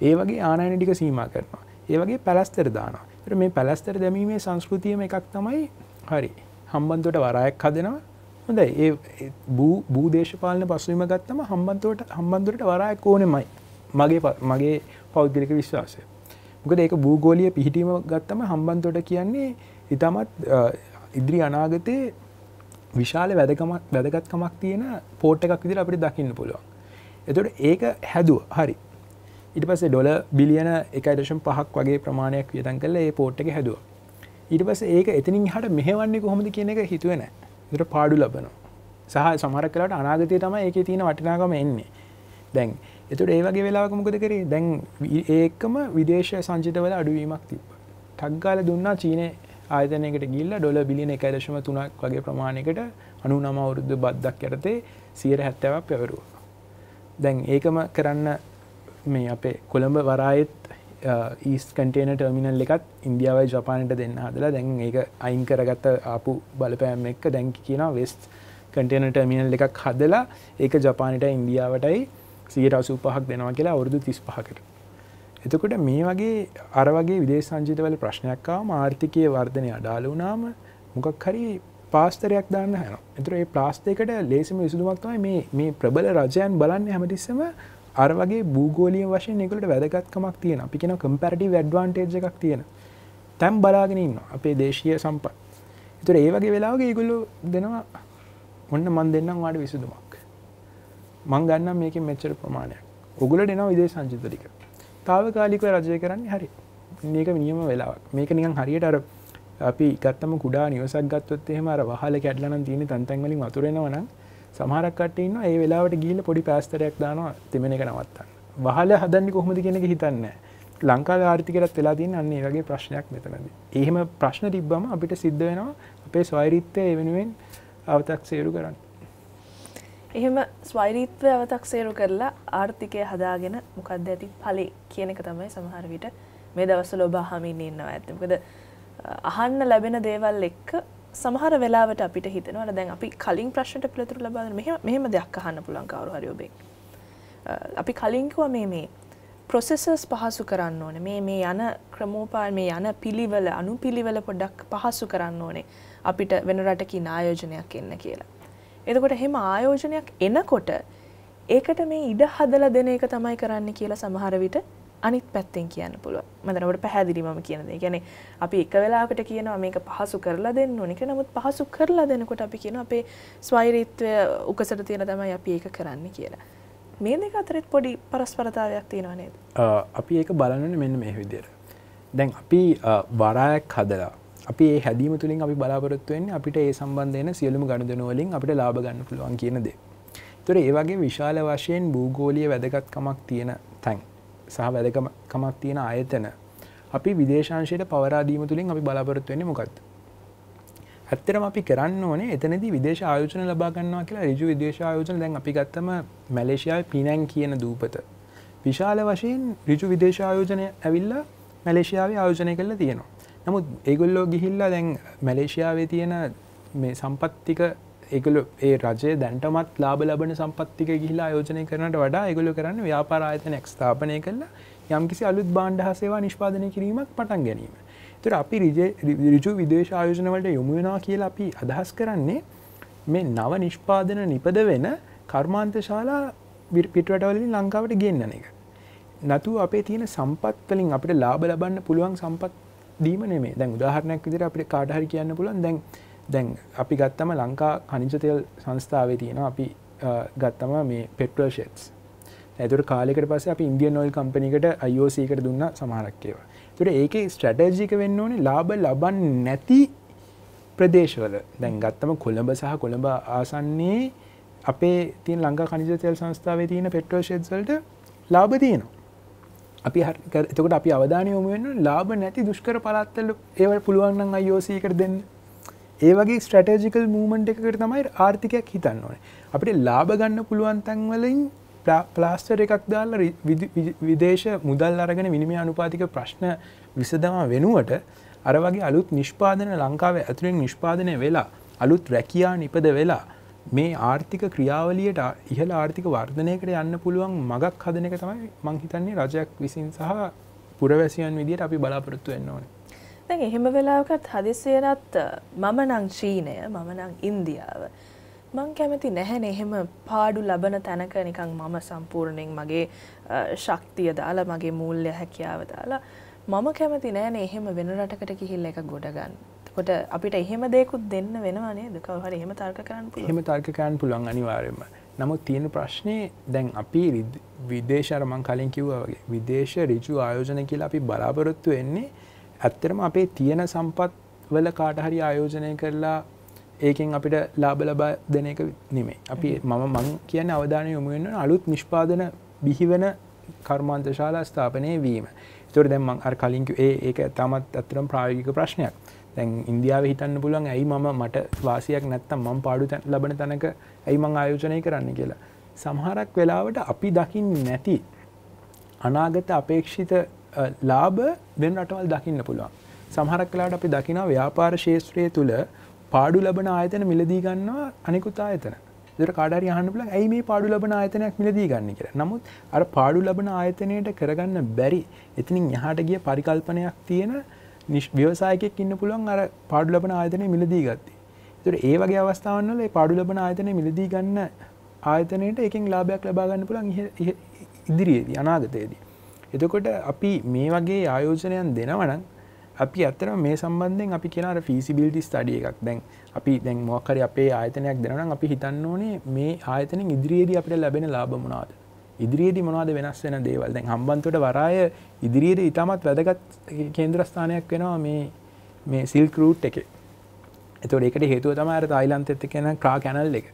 ඒ වගේ ආනයන ටික සීම කරනවා ඒ වගේ පැලස්තර දානවා මේ පැලස්තර දැමීමේ සංස්කෘතියම එකක් තමයි හරි හම්බන්තොට වරායක් හදෙනවා හොඳයි ඒ බූ බූ දේශපාලන පසුවීම ගත්තම හම්බන්තොට හම්බන්දුරට වරායක් ඕනෙමයි මගේ මගේ පෞද්ගලික විශ්වාසය මොකද ඒක භූගෝලිය පිහිටීම ගත්තම හම්බන්තොට කියන්නේ ඉතාමත් ඉදිරි අනාගතයේ විශාල වැදකම වැදගත්කමක් තියෙන පෝට් එකක් විදිර අපිට දකින්න පුළුවන් එතුට ඒක හැදුව හරි ඉට පස්සේ ඩොල බිලියන එකදශම් පහක් වගේ ප්‍රමාණයක් වියතන් කල ඒ පෝට් එක හැදුව ඉට පස ඒක එතනින් හට මෙහවන්නේ කොහොමද කියන එක හිතුවෙන තුට පාඩු ලබනවා සහ සමහර කලට අනාගතය තම ඒක තියෙන වටිනාගම එන්නේ දැන් එතුට ඒවගේ වෙලාකමකද කරේ දැන් ඒකම විදේශය සංචිතවල අඩුවීමක් තිබ ටක්ගාල දුන්නා චීනය ආයතනයකට ගිල්ල ඩොල බිලියන එකදශම තුනක් වගේ ප්‍රමාණයකට අනු නම අවුරුද්ධ බද්දක් යටතේ සියයට හැත්තවක් පැවරුව. දැන් ඒකම කරන්න මේ අපේ කොළඹ වරායත් ඊස් කටේන ටර්මිනල් එකත් ඉන්දියාවයි ජපානට දෙන්න හදලා දැන් ඒක අයින් කරගත්ත ආපු බලපෑම් එක්ක දැන්කි කියන වෙස්ට කටේන ටර්මිනල් එකක් හදලා ඒක ජපානට ඉන්දියාවටයි සියට අසූ පහක් දෙනවා කියලා අවුරුදු තිස් පහකට එතකොට මේ වගේ අර වගේ විදේ සංජීතවල ප්‍රශ්නයක්කාව ආර්ථිකය වර්ධනය අඩාල වුනාම මොකක් හරි පාස්තරයක් දාන්න හන එතුර ඒ ප්ලාස්තයකට ලේසිම විසුදුමක්තමයි මේ ප්‍රබල රජයන් බලන්න හැමතිස්සම අර වගේ භූගෝලිය වශයෙන් එකට වැදගත්කමක් තියෙන අපි කියෙන කම්පැරටි වැඩ්වාන්ටේජ් එකක් තියෙන තැම් බලාගෙන ඉන්න අපේ දේශීය සම්පත් එතුර ඒ වගේ වෙලාගේ ඉගුල්ලු දෙනවා ඔන්න මන් දෙන්නම් වාඩ විසුදුමක් මං ගන්නම් මේක මෙච්චර ප්‍රමාණයක් ඔගුල දෙනවා විදේ සංජිතරික තාවකාලිකව රජය කරන්නේ හරි මේක නියම වෙලාවක් මේක නිකන් හරියට අර අපි ගත්තම කුඩා නිවසක් ගත්තොත් එහෙම අර වහල කැඩලා නම් තියෙන තන්තන් වලින් වතුර එනවා නම් සමහරක් කට්ටිය ඉන්නවා ඒ වෙලාවට ගිහිල්ලා පොඩි පෑස්තරයක් දානවා තෙමෙන එක නවත්තන්න. වහල හදන්නේ කොහොමද කියන එක හිතන්නේ නැහැ. ලංකාවේ ආර්ථිකයටත් වෙලා තියෙන අන්න ඒ වගේ ප්‍රශ්නයක් මෙතනදී. එහෙම ප්‍රශ්න තිබ්බම අපිට සිද්ධ වෙනවා අපේ ස්වෛරීත්වය ඒ වෙනුවෙන් අවතක්සේරු කරන්න. එහෙම ස්වෛරීත්වය අවතක් සේරු කරලා ආර්ථිකය හදාගෙන මොකක්ද ඇති ඵලේ කියන එක තමයි සමහර විට මේ දවස්වල ඔබ අහමින් ඉන්නවා ඇත්ත. මොකද අහන්න ලැබෙන දේවල් එක්ක සමහර වෙලාවට අපිට හිතෙනවා දැන් අපි කලින් ප්‍රශ්නට පිළිතුරු ලබා ගන්න මෙහෙම මෙහෙම දෙයක් අහන්න පුළුවන් කවුරු හරි ඔබෙන්. අපි කලින් කිව්වා මේ මේ ප්‍රොසෙසර්ස් පහසු කරන්න ඕනේ. මේ මේ යන ක්‍රමෝපාය මේ යන පිළිවෙල අනුපිළිවෙල පොඩ්ඩක් පහසු කරන්න ඕනේ. අපිට වෙන රටකින් ආයෝජනයක් එන්න කියලා. එතකොට හෙම ආයෝජනයක් එනකොට ඒකට මේ ඉඩ හදල දෙන එක තමයි කරන්න කියලා සමහර විට අනිත් පැත්තෙන් කියන්න පුළුව මදනට පැහැදිලිමම කියනද ගැන අපි එක වෙලාකට කියනවා මේක පහසු කරලා දෙන්න ඕනික නමුත් පහසු කරලා දෙනකොට අපි කියන අපේ ස්වෛරීත්වය උකසට තියෙන තමයි අපි ඒක කරන්න කියලා. මේ දෙක අතරෙත් පොඩි පරස්පරතාවයක් තියෙනවා නේද. අපි ඒක බලන්න මෙන්න මේ විදියට. දැන් අපි වරායක් හදලා අපි ඒ හැදීම තුළින් අපි බලාපොරොත්තුවෙන් අපිට ඒ සම්බන්ධයන සියලුම ගණදනුවලින් අපිට ලාබගන්න පුළුවන් කියනද. තුර ඒවගේ විශාල වශයෙන් භූගෝලිය වැදගත්කමක් තියෙන තැන් සහ වැදකමක් තියෙන ආයතන අපි විදේශංශයට පවරාදීම තුළින් අපි බලාපොරොත්තුවෙන මොකක්ද. ඇත්තරම අපි කරන්න ඕනේ එතනද විදේශ ආයෝජන ලබාගන්නවා කියලා රජු විදේශ ආයෝජන දැන් අපි ගත්තම මැලේසියාව පිනැන් කියන දූපත. විශාල වශයෙන් රිජු විදේශ ආයෝජනය ඇවිල්ලා මැලේසියාවේ ආයෝජනය කරලා තියෙනවා. නමුත් ඒගොල්ලෝ ගිහිල්ලා දැන් මැලේෂයාවේ තියෙන මේ සම්පත්තික ඒගොල ඒ රජය දැන්ටමත් ලාබ ලබන සම්පත්තික ගිහිලා යෝජනය කරනට වඩා ඒගොලො කරන්න ව්‍යාපාරායතනයක් ස්ථාපනය කරලා යම්කිසි අලුත් බාණ්ඩ හසේවා නිෂ්පාදනය කිරීමක් පටන් ගැනීම. තුර අපි රිජු විදේශ ආයෝජනවලට යොමුුවෙනවා කියලා අපි අදහස් කරන්නේ මේ නව නිෂ්පාදන නිපද වෙන කර්මාන්ත ශාලා පිටවටවලින් ලංකාවට ගෙන්න්නන එක. නතු අපේ තියෙන සම්පත්වලින් අපට ලාබ ලබන්න පුළුවන් සම්පත් දීම නෙමේ දැන් උදාහරණයක් විදිහට අපිට කාට හරි කියන්න පුළුවන් දැන් දැන් අපි ගත්තම ලංකා හනිජ තෙල් සංස්ථාවේ තියෙන අපි ගත්තම මේ පෙට්‍රල් ෂෙට්ස් ඇතුර කාලෙකට පස්ස අප ඉන්දියන් නොල් කම්පනිකට අයෝසීකට දුන්න සමහරක්කේවා තුට ඒක ස්ට්‍රටජික වෙන්න ඕනේ ලාබ ලබන් නැති ප්‍රදේශවල දැන් ගත්තම කොළඹ සහ කොළඹ ආසන්නේ අපේ තින් ලංඟ කනිජතයල් සංස්ථාව තියන පෙට්‍රෝ ෂෙද්සල්ට ලාබ තියනවා අපි එතකට අපි අවධානය යොමු වෙන්න ලාභ නැති දුෂ්කර පළාත්වල ඒවට පුළුවන් නම් IOC එකට දෙන්න. ඒ වගේ ස්ට්‍රැටජිකල් මූවමන්ට් එකකට තමයි ආර්ථිකයක් හිතන්න ඕනේ. අපිට ලාභ ගන්න පුළුවන් තැන් වලින් ප්ලාස්ටර් එකක් දාලා විදේශ මුදල් අරගෙන විනිමය අනුපාතික ප්‍රශ්න විසඳම වෙනුවට අර වගේ අලුත් නිෂ්පාදන ලංකාවේ ඇතුළෙන් නිෂ්පාදනය වෙලා අලුත් රැකියා නිපද වෙලා මේ ආර්ථික ක්‍රියාවලියට ඉහළ ආර්ථික වර්ධනයකට යන්න පුළුවන් මගක් හදන එක තමයි මං හිතන්නේ රජයක් විසින් සහ පුරවැසියන් විදිහට අපි බලාපොරොත්තු වෙන්න ඕනේ. දැන් එහෙම වෙලාවකත් හදිසියෙනත් මම නම් චීනය, මම නම් ඉන්දියාව. මං කැමති නැහැනේ එහෙම පාඩු ලබන තැනක නිකන් මම සම්පූර්ණයෙන් මගේ ශක්තිය දාලා මගේ මූල්‍ය හැකියාව දාලා මම කැමති නැහැනේ එහෙම වෙන රටකට ගිහිල්ලා එක ගොඩ ගන්න. කොට අපිට එහෙම දෙකුත් දෙන්න වෙනවානේ දකවහට එහෙම තර්ක කරන්න එහෙම තර්කකයන් පුළුවන් අනිවාර්යම නමුත් තියෙන ප්‍රශ්නය දැන් අපි විදේශරමං කලින් කිව්ව වගේ විදේශ රිජු ආයෝජන කියලා අපි බලාපොරොත්තු වෙන්නේ ඇත්තරම අපේ තියෙන සම්පත් වල කාටහරි ආයෝජනය කරලා ඒකෙන් අපිට ලාබ ලබා දෙන එක නෙමේ අපි මම මං කියන අවධානය යොමුුවෙන්න්න අලුත් නිෂ්පාදන බිහිවන කර්මාන්තශාලා ස්ථාපනය වීම තොර දැම්මං අර කලින්කු ඒ ඒක තමත් අත්තරම් ප්‍රායෝගික ප්‍රශ්නයක් දැන් ඉන්දියාව හිතන්න පුළුවන් ඇයි මම මට වාසියක් නැත්තම් මම පාඩු ලබන තැනක ඇයි මං ආයෝජනය කරන්න කියලා. සමහරක් වෙලාවට අපි දකිින් නැති අනාගත අපේක්ෂිත ලාභ වෙන රටවල් දකින්න පුළුවන්. සමහරක් කලාට අපි දකිනා ව්‍යාපාර ශේත්‍රය තුළ පාඩු ලබන ආයතන මිලදී ගන්නවා අනෙකුත් ආයතන. දර කාඩරි අහන්න පුලන් ඇයි මේ පාඩු ලබන ආයතනයක් මිලදී ගන්න කර නමුත් අර පාඩු ලබන ආයතනයට කරගන්න බැරි එතිනින් යහට ගිය පරිකල්පනයක් තියෙන ව්‍යවසායකෙක් ඉන්න පුළුවන් අර පාඩු ලබන ආයතනය මිලදී ගත්තේ. ඒතර ඒ වගේ අවස්ථාවන් වල ඒ පාඩු ලබන ආයතනය මිලදී ගන්න ආයතනයට එකෙන් ලාභයක් ලබා ගන්න පුළුවන් ඉදිරියේදී අනාගතයේදී. එතකොට අපි මේ වගේ ආයෝජනයන් දෙනවනම් අපි ඇත්තටම මේ සම්බන්ධයෙන් අපි කියන අර feasibility study එකක් දැන් අපි දැන් මොකක් හරි අපේ ආයතනයක් දෙනවනම් අපි හිතන්න ඕනේ මේ ආයතනෙන් ඉදිරියේදී අපිට ලැබෙන ලාභ මොනවාද? ඉදිරියේදී මොනවද වෙනස් වෙන දේවල් දැන් හම්බන්තොට වරාය ඉදිරියේදී ඉතාමත් වැදගත් කේන්ද්‍රස්ථානයක් වෙනවා මේ මේ සිල්ක් රූට් එකේ. එතකොට ඒකට හේතුව තමයි අර තායිලන්තෙත් එක්ක යන ක්‍රා කැනල් එක.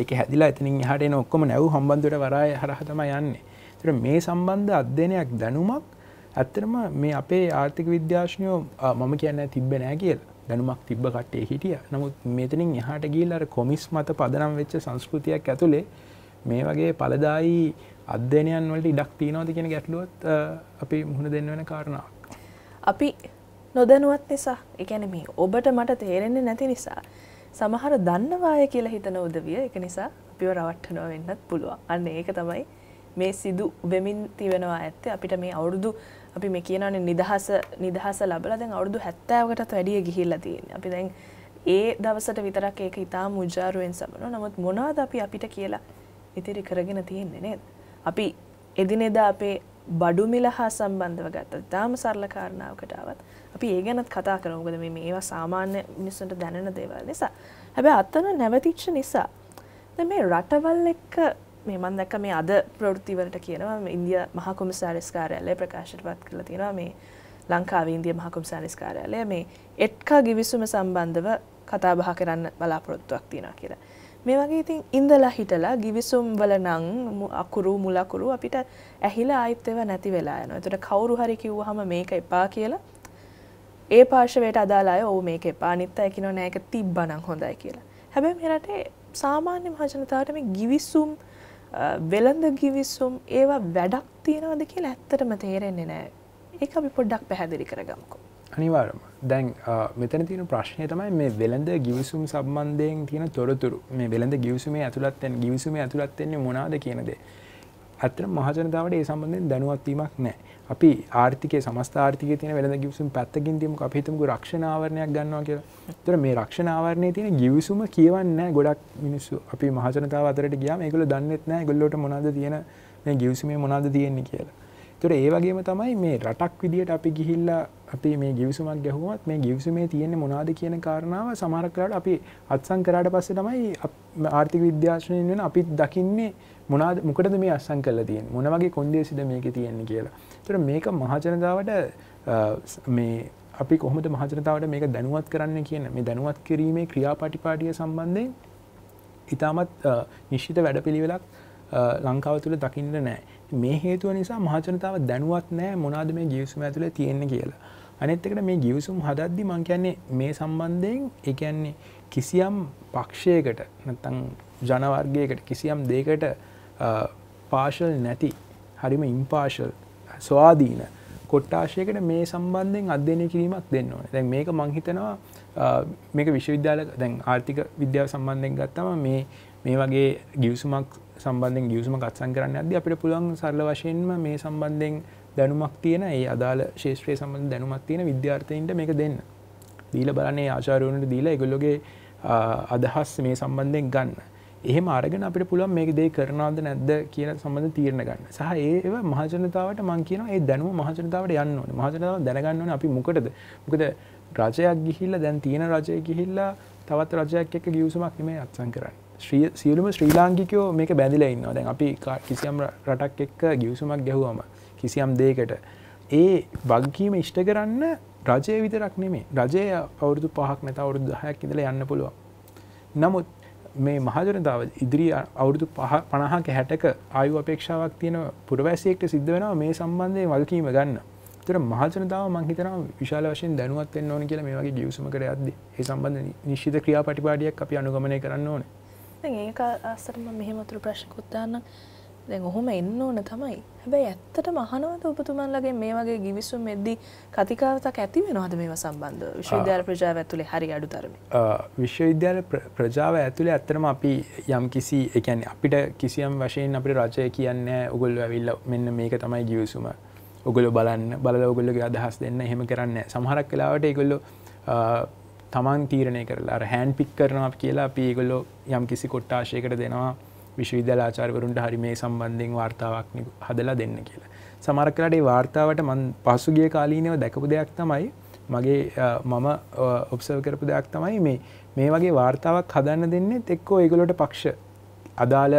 ඒක හැදිලා එතනින් එහාට එන ඔක්කොම නැව් හම්බන්තොට වරාය හරහා තමයි යන්නේ. ඒතර මේ සම්බන්ධ අධ්‍යයනයක් දැනුමක් ඇත්තරම මේ අපේ ආර්ථික විද්‍යාශනයෝ මම කියන්න තිබ්බ නෑ කියල දැනුමක් තිබ්බ කට්ටේ හිටිය නමුත් මෙතනින් එහට ගිල්ලර කොමිස් මත පදනම් වෙච්ච සංස්කෘතියක් ඇතුළේ මේ වගේ පලදායි අධ්‍යනයන් වලට ඉඩක් තියනවාද කියෙන ගැටලුවත් අපි මුහුණ දෙන්න වෙන කාරණාවක්. අපි නොදැනුවත් නිසා එකැන මේ ඔබට මට තේරෙන්නේ නැති නිසා. සමහර දන්නවාය කියලා හිතන උදවිය එක නිසා අපිව රවට්ටනව වෙන්නත් පුළුවන්. අන්න ඒක තමයි මේ සිදු වෙමින් තිවෙනවා ඇත්තේ අපිට මේ අවුරුදු අපි මේ කියනවනේ නිදහස නිදහස ලැබලා දැන් අවුරුදු 70කටත් වැඩිය ගිහිල්ලා තියෙන්නේ. අපි දැන් ඒ දවසට විතරක් ඒක ඉතාම උජාරුවෙන් සමනෝ. නමුත් මොනවද අපි අපිට කියලා ඉතිරි කරගෙන තියෙන්නේ නේද? අපි එදිනෙදා අපේ බඩු මිල හා සම්බන්ධව ගත්ත තාම සරල කාරණාවකටාවත් අපි ඒ ගැනත් කතා කරමුකද මේ ඒවා සාමාන්‍ය මිනිස්සුන්ට දැනෙන දේවල් නිසා හැබැ අත්තන නැවතිච්ච නිසා ද මේ රටවල් එක්ක මේ මන් දැක්ක මේ අද ප්‍රෘතිවලට කියනවා ඉන්දිය මහකුම සාරිස්කාරයාලය ප්‍රකාශයට පත් කළ තියෙනවා මේ ලංකාව ඉන්දිය මහකුම් සාරිස්කාරයාලය මේ එට්කා ගිවිසුම සම්බන්ධව කතාබහ කරන්න බලාපොරොත්තුවක් තියෙනවා කියලා මේ වගේ ඉතින් ඉඳලා හිටලා ගිවිසුම් වල නම් අකුරු මුලකුරු අපිට ඇහිලා ආයෙත් ඒවා නැති වෙලා යනවා. ඒතර කවුරු හරි කිව්වහම මේක එපා කියලා ඒ පාර්ශවයට අදාළ අය ඔව් මේක එපා අනිත් අය කියනවා නෑ ඒක තිබ්බනම් හොඳයි කියලා. හැබැයි මේ රටේ සාමාන්‍ය මහජනතාවට මේ ගිවිසුම් වෙළඳ ගිවිසුම් ඒවා වැඩක් තියෙනවද කියලා ඇත්තටම තේරෙන්නේ නෑ. ඒක අපි පොඩ්ඩක් පැහැදිලි කරගමුකෝ. අනිවාර්යයෙන්ම. දැන් මෙතන තියෙන ප්‍රශ්නය තමයි මේ වෙළඳ ගිවිසුම් සම්බන්ධයෙන් තියෙන තොරතුරු මේ වෙළඳ ගිවිසුමේ ඇතුළත්යෙන් ගිවිසුමේ ඇතුළත්වෙන්නේ මොනාද කියනද. ඇත්තට මහජනතාවට ඒ සම්බන්ධයෙන් දැනුවත්වීමක් නෑ. අපි ආර්ථිකය සමස්ත ආර්ථික තියෙන වෙළඳ ගිවිසුම් පැත්තකින් තියමු අපිහිතමු රක්ෂණාවරණයක් ගන්නවා කියලා. ඒතර මේ රක්ෂණාවරණයේ තියෙන ගිවිසුම කියවන්නේ නැහැ ගොඩක් මිනිස්සු. අපි මහජනතාව අතරට ගියාම ඒගොල්ලෝ දන්නේ නැහැ ඒගොල්ලෝට මොනවද තියෙන මේ ගිවිසුමේ මොනවද තියෙන්නේ කියලා. තුර ඒ වගේම තමයි මේ රටක් විදිහට අපි ගිහිල්ලා අපි මේ ගිවිසුමක් ගැහුවත් මේ ගිවිසුමේ තියෙන්නේ මොනවාද කියන කාරණාව සමහරක් වෙලාවට අපි අත්සන් කරාට පස්සේ තමයි ආර්ථික විද්‍යාශ්‍රයෙන් වෙන අපි දකින්නේ මොනවාද මොකටද මේ අත්සන් කරලා තියෙන්නේ මොන වගේ කොන්දේසිද මේකේ තියෙන්නේ කියලා. ඒතර මේක මහජනතාවට මේ අපි කොහොමද මහජනතාවට මේක දැනුවත් කරන්න කියන මේ දැනුවත් කිරීමේ ක්‍රියාපටිපාටිය සම්බන්ධයෙන් ඉතාමත් නිශ්චිත වැඩපිළිවෙලක් ලංකාව තුළ දකින්න නැහැ. මේ හේතුව නිසා මහජනතාව දැනුවත් නෑ මොනාද මේ ගිවිසුම ඇතුළේ තියෙන්නේ කියලා. අනෙත් එකට මේ ගිවිසුම් හදද්දි මං කියන්නේ මේ සම්බන්ධයෙන් ඒ කියන්නේ කිසියම් පක්ෂයකට නැත්නම් ජන වර්ගයකට කිසියම් දෙයකට පාෂල් නැති හරිම ඉම්පාෂල් ස්වාධීන කොට්ටාශයකට මේ සම්බන්ධයෙන් අධ්‍යයනය කිරීමක් දෙන්න ඕනේ. දැන් මේක මං හිතනවා මේක විශ්වවිද්‍යාල දැන් ආර්ථික විද්‍යාව සම්බන්ධයෙන් ගත්තම මේ මේ වගේ ගිවිසුමක් සම්බන්ධෙන් ගියසම කත්සන් කරන්න අද අපිට පුළුවන් සරල වශයෙන්ම මේ සම්බන්ධයෙන් දැනුමක් තියෙන ඒ අදාළ ශේෂත්‍රය සම්බඳ දැනුමක් තියෙන විද්‍යාර්ථයන්ට මේක දෙන්න දීල බලන්නේ ආචාරයවුණට දීලා එකගොල්ලොගේ අදහස් මේ සම්බන්ධයෙන් ගන්න එහෙම අරගෙන අපිට පුළුවන් මේක දේ කරනාද නැද්ද කියන සම්බඳ තීරණ ගන්න සහ ඒව මහජනතාවට මං කියන ඒ දැනුම මහජනතාවට යන්න ඕනේ මහජනතාව දැනගන්න ඕනේ අපි මොකටද මොකද රජයක් ගිහිල්ලා දැන් තියෙන රජය ගිහිල්ලා තවත් රජයක් එක්ක ගිවිසුමක් නෙමෙයි අත්සන් කරන්නේ සියලුම ශ්‍රී ලාංකිකයෝ මේක බැඳිලා ඉන්නවා දැන් අපි කිසියම් රටක් එක්ක ගිවිසුමක් ගැහුවම කිසියම් දෙයකට ඒ වගකීම ඉෂ්ට කරන්න රජය විතරක් නෙමේ රජය අවුරුදු පහක් නැත අවුරුදු 10ක් ඉඳලා යන්න පුළුවන් නමුත් මේ මහජනතාව ඉදිරි අවුරුදු 50ක 60ක ආයු අපේක්ෂාවක් තියෙන පුරවැසියෙක්ට සිද්ධ වෙනවා මේ සම්බන්ධයෙන් වගකීම ගන්න. ඒතර මහජනතාව මං හිතනවා විශාල වශයෙන් දැනුවත් වෙන්න ඕන කියලා මේ වගේ ගිවිසුමකට යද්දී ඒ සම්බන්ධ නිශ්චිත ක්‍රියාපටිපාටියක් අපි අනුගමනය කරන්න ඕනේ. ඒක අස්සටම මෙහෙම තුර ප්‍රශ්කුත්තාන්න දැන් ඔහොම එන්න ඕන තමයි හැබැයි ඇත්තට මහනවත ඔපතුමන්ලගේ මේ වගේ ගිවිසුම් මෙද්දි කතිකාවතක් ඇති වෙනවාද මේ සම්බන්ධ විශ්වවිද්‍යාල ප්‍රජාව ඇතුළේ හරි අඩු තරම විශ්වවිද්‍යාල ප්‍රජාව ඇතුළේ ඇත්තරම අපි යම් කිසි එකැන අපිට කිසියම් වශයෙන් අපට රජය කියන්න උගොල්ල ඇවිල්ල මෙන්න මේක තමයි ගිවිසුම ඔගොලො බලන්න බල ඔගොල්ලගේ අදහස් දෙන්න හෙම කරන්න සමහරක් කලාවට ඒගොල්ලො තමන් තීරණය කරලා හැන් පික් කරනවා කියලා අපි ඒගොල්ලෝ යම් කිසි කොට්ටාශයකට දෙනවා විශ්වවිද්‍යලාචාර්වරුන්ට හරි මේ සම්බන්ධයෙන් වාර්තාවක් හදලා දෙන්න කියලා. සමහර කරලාට ඒ වාර්තාවට මම පසුගිය කාලීනව දැකපු දෙයක් තමයි මගේ මම ඔබ්සර්ව් කරපු දෙයක් තමයි මේ මේ වගේ වාර්තාවක් හදන්න දෙන්නේ එක්කෝ ඒගොල්ලෝට පක්ෂ අදාළ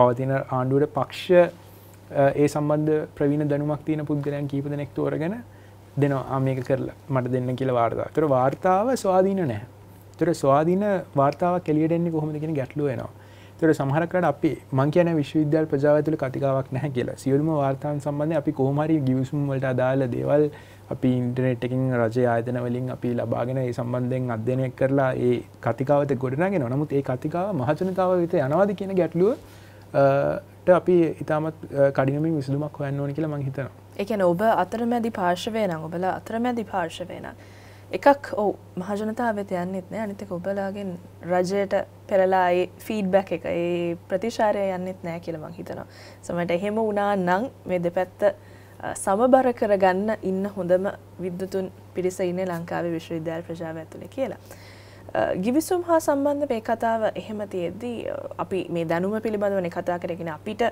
පවතින ආණ්ඩුවට පක්ෂ ඒ සම්බන්ධ ප්‍රවීණ දැනුමක් තියෙන පුද්ගලයන් කීප දෙනෙක් තෝරගෙන දෙනවා මේක කරලා මට දෙන්න කියලා වාර්තා තුර වාර්තාව ස්වාධීන නෑ තුර ස්වාධීන වාර්තාව කෙලියටෙන්නේ කොහොමදගෙන ගැටලුව වෙනවා තුර සහරකට අපි මං කියන විශ්වවිද්‍යල් ප්‍රජාවතුල කතිකාවක් නැහැ කියලා සියලුම වාර්තාන් සම්බන්ධය අපි කොහමරි ගිවිසුම් වලට අදාළ දේවල් අපි ඉන්ටනෙට් එකින් රජය ආයතනවලින් අපි ලබාගෙන ඒ සම්බන්ධයෙන් අධ්‍යනය කරලා ඒ කතිකාවත ගොඩනගෙන නමුත් ඒ කතිකාව මහජනතාව විත යනවාද කියන ගැටලුවට අපි ඉතාමත් කඩිනමින් විසඳුමක් හොයන්න ඕන කියලා මං හිතනවා එකන ඔබ අතරමැදි පාර්ශවය නම් ඔබල අතරමැදි පාර්ශවය නම් එකක් ඔව මහජනතාව වෙත යන්නෙත් නෑ අනිතක ඔබලාගෙන් රජයට පෙරලා ඒ ෆීඩ්බැක් එක ඒ ප්‍රතිශාරය යන්නෙත් නෑ කියලා මං හිතනවා. සමහරට එහෙම වුණා නම් මේ දෙපැත්ත සමබර කරගන්න ඉන්න හොඳම විද්වතුන් පිරිස ඉන්නේ ලංකාවේ විශ්වවිද්‍යාල ප්‍රජාව ඇතුලේ කියලා. ගිවිසුම් හා සම්බන්ධ මේ කතාව එහෙම තියෙද්දී අපි මේ දැනුම පිළිබඳව කතා කරගෙන අපිට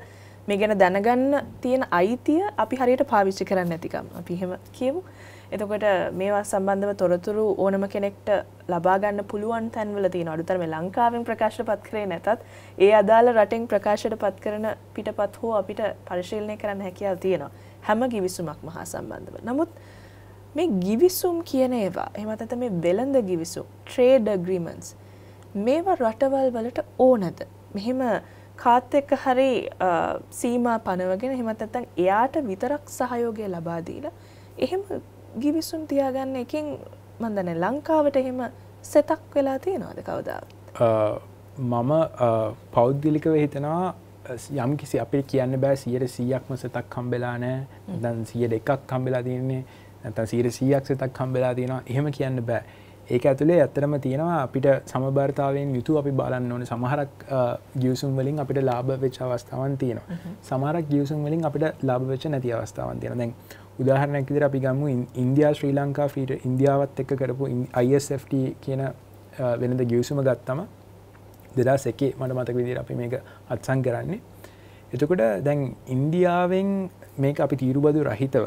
මේ ගැන දැනගන්න තියෙන අයිතිය අපි හරියට පාවිච්චි කරන්න නැතිකම් අපි එහෙම කියමු. එතකොට මේවා සම්බන්ධව තොරතුරු ඕනම කෙනෙක්ට ලබා ගන්න පුළුවන් තැන්වල තියෙනවා. අඩුතරම ලංකාවෙන් ප්‍රකාශනපත් කරේ නැතත් ඒ අදාළ රටෙන් ප්‍රකාශයටපත් කරන පිටපත් හෝ අපිට පරිශීලනය කරන්න හැකියාව තියෙනවා. හැම givisුමක්ම හා සම්බන්ධව. නමුත් මේ givisum කියන ඒවා එහෙමත් නැත්නම් මේ වෙළඳ givisum trade agreements මේවා රටවල් වලට ඕනද? මෙහෙම කාත් එක්ක හරි සීමා පනවගෙන එහෙමත් නැත්නම් එයාට විතරක් සහයෝගය ලබා දීලා එහෙම ගිවිසුම් තියාගන්න එකෙන් මම දන්නේ ලංකාවට එහෙම සෙතක් වෙලා තියෙනවද කවදාවත් මම පෞද්ගලිකව හිතනවා යම් කිසි අපේ කියන්න බෑ සියයට සීයක්ම සතක් කම්බෙලා නෑ දන් සිය දෙකක් කම්බෙලා තියන්නේ නැතන් සීර සීයක් සතක් කම්බෙලා තියෙනවා එහෙම කියන්න බෑ ඒක ඇතුළේ ඇත්තරම තියෙනවා අපිට සමභර්තාවෙන් යුතු අපි බලන්න ඕන සමහරක් ගියසුම් වලින් අපිට ලාභ වෙච්ච අවස්ථාවන් තියෙනවා සමහරක් ගියසුම් වලින් අපිට ලාභ වෙච්ච නැති අවස්ථාවන් තියෙනවා දැන් උදාහරණයක් විදිහට අපි ගමු ඉන්දියා ශ්‍රී ලංකා ෆීට ඉන්දියාවත් එක්ක කරපු ISFT කියන වෙනද ගියසුම ගත්තම දෙදස් එකේ මට මතක විදිහට අපි මේක අත්සන් කරන්නේ එතකොට දැන් ඉන්දියාවෙන් මේක අපි තීරුබදු රහිතව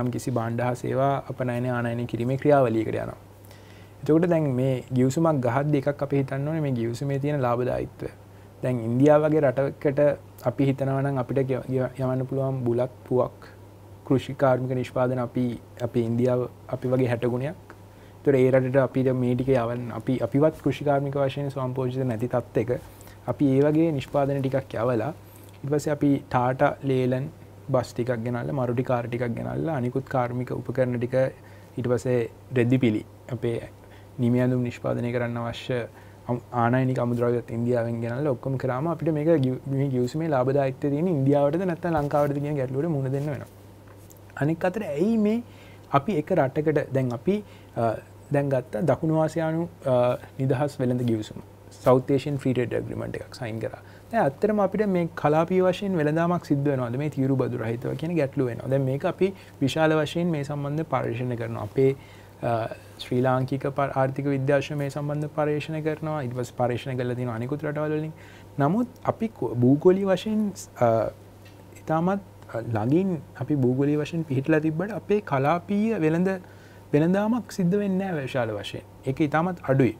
යම් කිසි බණ්ඩහා සේවා අපනයන ආනයන කිරීමේ ක්‍රියාවලියකට යනවා එතකොට දැන් මේ ගියවසුමක් ගහද්දි එකක් අපි හිතන්න ඕනේ මේ ගියවසුමේ තියෙන ලාභදායීත්වය. දැන් ඉන්දියාව වගේ රටකට අපි හිතනවා නම් අපිට යවන්න පුළුවන් බුලත් පුවක් කෘෂි කාර්මික නිෂ්පාදන අපි අපි ඉන්දියාව අපි වගේ හැටගුණයක් තොර ඒ රටට අපිට මේටික යවන් අපි අපිවත් කෘෂිකාර්මික වශයෙන් සම්පෝජිත නැති තත් එක අපි ඒ වගේ නිෂ්පාදන ටිකක් යවලා ඉටවස අපි ටාට ලේලන් බස් ටිකක් ගෙනල්ල මරුටි කාර්ටිකක් ගෙනල්ලා අනිකුත් කාර්මික උපකරන ටික ඉටවසේ රෙද්දි පිළි අපේ නිමියඳුම් නිෂ්පාදනය කරන්න අවශ්‍ය ආනනි මුදරගත් ඉන්දියාවෙන් ගෙනල ඔක්කොම කරම අපිට මේක ගියසමේ ලාබදායිත තියෙන ඉන්දියාවට නැත්ත ලංකාවට තිය ගැටලුවට මුණ දෙන්න වෙන අනික් අතර ඇයි මේ අපි එක රට්ටකට දැන් අපි දැන් ගත්ත දකුණු වාසියානු නිදහස් වෙළඳ ගියවසුම් සෞතේෂන් ්‍රීට ග්‍රමට එකක් සයින් කර ඇත්තරම අපිට මේ කලාපී වශයෙන් වෙළදාමක් සිද්ධවනවාද මේ තීරු බදුරහිතව කියන ගැටලුවෙන ද මේ අපි විශාල වශයෙන් මේ සම්බන්ධ පර්ශණ කරන අපේ ශ්‍රී ලාංකික ආර්ථික විද්‍යාශ මේ සම්බන්ධ පර්ේෂණ කරනවා ඉටවස් පර්ේෂණ කල තින අනිකුත් රටවලින් නමුත් අපි භූගොලි වශයෙන් ඉතාමත් ලඟින් අපි භූගොලි වශයෙන් පිහිටලා තිබ්බට අපේ කලාපීය වෙළඳ වෙළඳාමක් සිද්ධ වෙන්න වේශාල වශයෙන් එක ඉතාමත් අඩුයි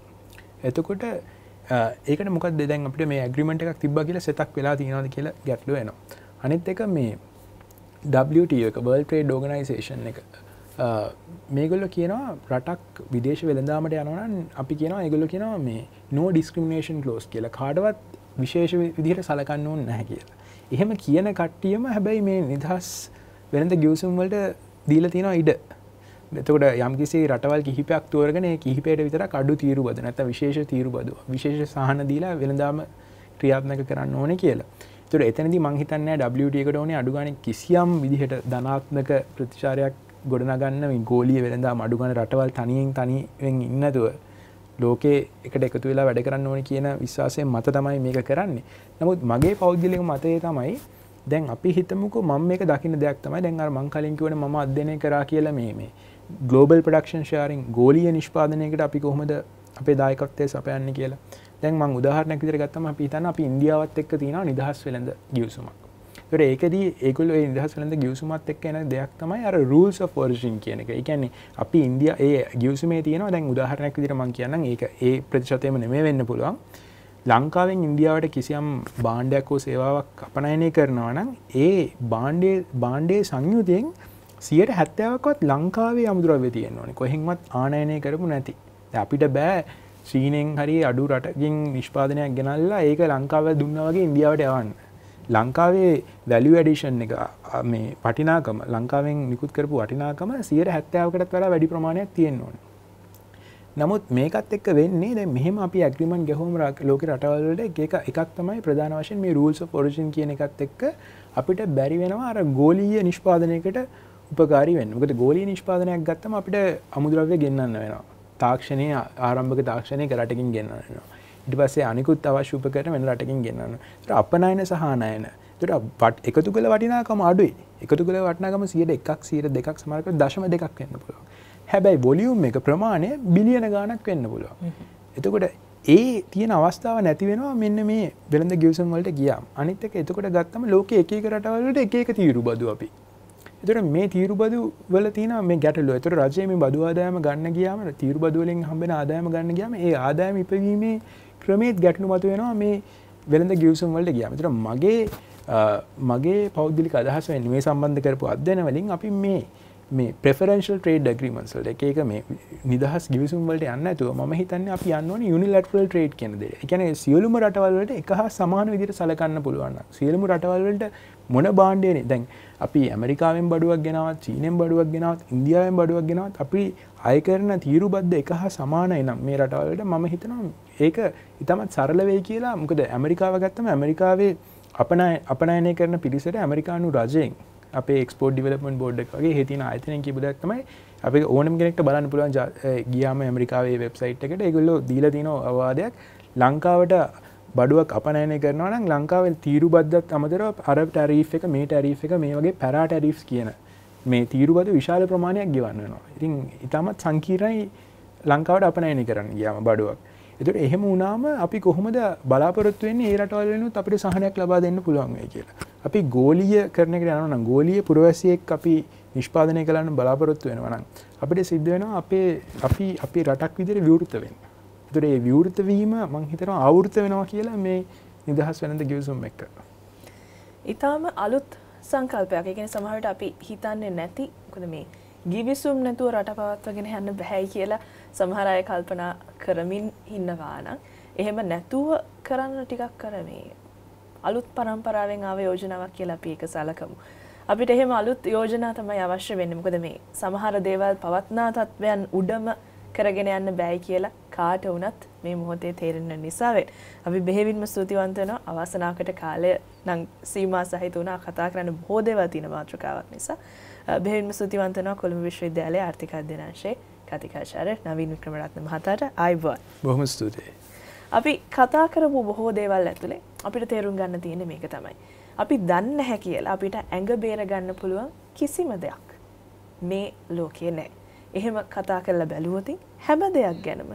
එතකොට ඒකට මොකක් දෙදැන් අපට මේ ඇග්‍රිමට එකක් තිබ කියලා සෙතක් වෙලා තියෙනද කියලා ගැටලුවෙනවා අනිත් එක මේ WT එක බල් ට්‍රේඩ් ෝගනයිසේෂන් එක මේගොල්ල කියනවා රටක් විදේශ වෙළඳාමට යනවන අපි කියනවා ඒගොල්ල කියනවා මේ නෝ ඩිස්ක්‍රමිනේෂන් ලෝස් කියලා කාඩවත් විශේෂ විදිහට සලකන්න ඕන්න නැහැ කියලා. එහෙම කියන කට්ටියම හැබැයි මේ නිදහස් වෙළඳ ගියවසුම්වලට දීල තියෙනවා ඉඩ. එතකොට යම්කිසි රටවල් කිහිපයක් තෝරගෙන කිහිපයට විතර අඩු තීරු බද නැත විශේෂ තීරු බද විශේෂ සහන දීලා වෙළඳාම ක්‍රියාත්මක කරන්න ඕන කියලා. තුර එතනදි මංහිතන්න ඩට e එකට ඕනේ අඩුගන කිසියම් විදිහට ධනාත්මක ප්‍රතිචාරයක් ගොඩනගන්න ගෝලිය වෙළඳා මඩුගන රටවල් තනියෙන් තනිවෙන් ඉන්නතුව ලෝකේ එකට එකතු වෙලා වැඩ කරන්න ඕන කියන විශ්වාසය මත තමයි මේක කරන්නේ නමුත් මගේ පෞද්ගලික මතය තමයි දැන් අපි හිතමුක මම මේක දකින දෙයක් තමයි දැන් අර මං කලින් කියවන මම අධ්‍යයනය කරා කියලා මේ මේ ග්ලෝබල් ප්‍රඩක්ෂන් ශාරින් ගෝලිය නිෂ්පාදනයකට අපි කොහොමද අපේ දායකත්වය සපයන්නේ කියලා දැන් මං උදාහරණයක් විදිහට ගත්තම අපි හිතන්න අපි ඉන්දියාවත් එක්ක තියෙනවා නිදහස් වෙළඳ ගිවිසුමක් තොට ඒකද ඒකුල ඉදහසලඳ ගියවසුමත් එක් එන දෙයක් තමයි අර රූල්ස් ෝර්ෂන් කියන එක එකන්නේ අපි ඉන්දිය ඒ ගියවසුමේ තියෙන දැන් උදාහරණයක් විදිර මං කියන්න ඒක ඒ ප්‍රතිශතයම නෙමේ වෙන්න පුළුවන් ලංකාවෙන් ඉන්දියාවට කිසියම් බාණ්ඩයක් හෝ සේවාවක් කපනයනය කරනවා නම් ඒ බාණ්ඩේ බාණ්ඩේ සංයුතියෙන් සියට හැත්තෑවකත් ලංකාවේ අමුදුරව තියෙන් ඕන කොහෙෙන්වත් ආනයනය කරපු නැති අපිට බෑ සීනෙන් හරි අඩු රටකින් නිෂ්පාදනයක් ගෙනල්ලා ඒක ලංකාව දුන්න වගේ ඉන්දියාවට යවන්න ලංකාවේ වැලි වැඩිෂන් එක මේ පටිනාකම ලංකාවෙන් නිකුත් කරපු වටිනාකම සියයට හැත්තාවකටත් වලා වැඩි ප්‍රමාණයක් තියෙන්න්න ඕන. නමුත් මේකත් එක්ක වෙන්නේ දැ මෙහම අපි ඇග්‍රිමන් ගැහෝම ලෝක රටවල්ලට එක එකක් තමයි ප්‍රධාන වශයෙන් මේ රූල්ස පොරෂන් කියන එකත් එක්ක අපිට බැරි වෙනවා අර ගෝලීය නිෂ්පාදනයකට උපකාරි වෙන්න ොකද ගෝලී නිෂ්පාදනයක් ගත්තම අපිට අමුදුරව්‍ය ගෙන්න්න වෙනවා තාක්ෂණය ආරම්භක තාක්ෂණය කරටකින් ගෙන්න්න වෙනවා ඉට පස්සේ අනිකුත් අවශ්‍ය උපකරණ වෙන රටකින් ගෙන්වන්න. ඒතර අපනයන සහානයන. ඒතර එකතු කළ වටිනාකම අඩුයි. එකතු කළ වටිනාකම 101ක් 102ක් සමහර කරලා 0.2ක් වෙන්න පුළුවන්. හැබැයි වොලියුම් එක ප්‍රමාණය බිලියන ගාණක් වෙන්න පුළුවන්. එතකොට ඒ තියෙන අවස්ථාව නැති වෙනවා මෙන්න මේ වෙළඳ ගිවිසුම් වලට ගියාම. අනිත් එක එතකොට ගත්තම ලෝකයේ එක එක රටවල් වලට එක එක තීරු බදු අපි. එතකොට මේ තීරු බදු වල තියෙන මේ ගැටලුව. එතකොට රජය මේ බදු ආදායම ගන්න ගියාම තීරු බදු වලින් හම්බෙන ආදායම ගන්න ගියාම ඒ ආදායම ඉපවීමේ ක්‍රමේත් ගැටනු මතු වෙනවා මේ වෙළඳ ගිවසම් වලට ගියා මෙතන මගේ මගේ පෞද්ගලික අදහස වෙනුවේ සම්බන්ධ කරපු අධ්‍යයන වලින් අපි මේ මේ ප්‍රෙෆරන්ශල් ට්‍රේඩ් ඇග්‍රීමන්ට්ස් වලට එක එක මේ නිදහස් ගිවිසුම් වලට යන්න නැතුව මම හිතන්නේ අපි යන්න ඕනේ යුනිලැටරල් ට්‍රේඩ් කියන දේ. ඒ කියන්නේ සියලුම රටවල් වලට එක හා සමාන විදිහට සැලකන්න පුළුවන්. සියලුම රටවල් වලට මොන බාණ්ඩයනේ දැන් අපි ඇමරිකාවෙන් බඩුවක් ගෙනාවත් චීනෙන් බඩුවක් ගෙනාවත් ඉන්දියාවෙන් බඩුවක් ගෙනාවත් අපි අය කරන තීරුබද්ධ එක හා සමානයි නම් මේ රටවලට මම හිතනවා ඒක ඉතාමත් සරලවේ කියලා මොකද ඇමරිකාව ගත්තම ඇමරිකාවේ අපන අපනයනය කරන පිරිසට ඇමරිකානු රජයෙන් අප ක්ස්පෝඩ් ඩිවලපන් බෝඩ්ඩක් වගේ හිතින අතන කිබදක්තමයි අප ඕනම් කෙනෙක්ට බලන්න පුළුවන් ගියාම ඇමරිකාවේ වෙබ්සයිට් එකට එකගොල්ලෝ දීලදින අවාදයක් ලංකාවට බඩුවක් අපනයන කරනවා නම් ලංකාවල් තීරු බද්ධත් අමතර අරබ් ටැරීෆ් එක මේ ටැරීෆ් එක මේ වගේ පැරාටැරීෆ් කියන මේ තීරුබද විශාල ප්‍රමාණයක් ගෙවන්න වෙනවා ඉතින් ඉතාමත් සංකීරණයි ලංකාවට අපනයන කරන්න ගියාම බඩුවක් එතුට එහෙම වනාම අපි කොහොමද බලාපොරත්තුවෙන් ඒරටවලනුත් අපිට සහනයක් ලබා දෙන්න පුළුවන් වේ කියලා අපි ගෝලිය කරන කරන්න ගෝලිය පුරවැසියෙක් අපි නිෂ්පාදනය කලන්න බලාපොරොත්තු වෙනවනම් අපිට සිද්ධ වෙන අපේ අපි අපි රටක් විදිර විවෘතවෙන් තුරේ විවෘතවීම මංහිතර අවෘත වෙනවා කියලා මේ නිදහස් වෙනද ගිවසුම් එක්ක. ඉතාම අලුත් සංකල්පයක් එකෙන සමහට අපි හිතන්නේ නැති කොද මේ ගිවිසුම් නැතුව රට පවත්වගෙන යන්න බැහැයි කියලා සමහරය කල්පනා කරමින් හින්නවානං. එහෙම නැතුව කරන්න ටිකක් කරමේ. අලුත් පරම්පරාවෙන් ආව යෝජනාවක් කියලා අපි එක සලකමු. අපිට එහෙම අලුත් යෝජනා තමයි අවශ්‍ය වෙන්නේ. මොකද මේ සමහර දේවල් පවත්නා තත්වයන් උඩම කරගෙන යන්න බෑයි කියලා කාට වුණත් මේ මොහොතේ තේරෙන නිසාවෙන් අපි බෙහෙවින්ම ස්තුතිවන්ත වෙනවා අවසනාවකට කාලය නම් සීමා සහිත වුණා කතා කරන්න බොහෝ දේවල් තියෙන මාතෘකාවක් නිසා බෙහෙවින්ම ස්තුතිවන්ත වෙනවා කොළඹ විශ්වවිද්‍යාලයේ ආර්ථික අධ්‍යනාංශයේ කතිකාචාර්ය නවීන් වික්‍රමරත්න මහතාට ආයිබෝන් බොහොම ස්තුතියි අපි කතා කරපු බොහෝ දේවල් ඇතුලේ අපිට තේරුම් ගන්න තියෙන්නේ මේක තමයි අපි දන්නේ නැහැ කියලා අපිට ඇඟ බේර ගන්න පුළුවන් කිසිම දෙයක් මේ ලෝකේ නැහැ එහෙම කතා කරලා බැලුවොතින් හැම දෙයක් ගැනම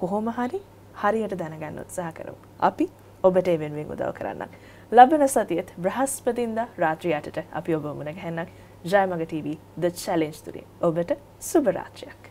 කොහොම හරි හරියට දැනගන්න උත්සාහ කරමු. අපි ඔබට ඒ වෙනුවෙන් උදව් කරන්නක්. ලබන සතියේත් බ්‍රහස්පතින්දා රාත්‍රී 8ට අපි ඔබ මුණ ගැහෙන්නක්. ජයමග TV The Challenge තුලින් ඔබට සුබ රාත්‍රියක්.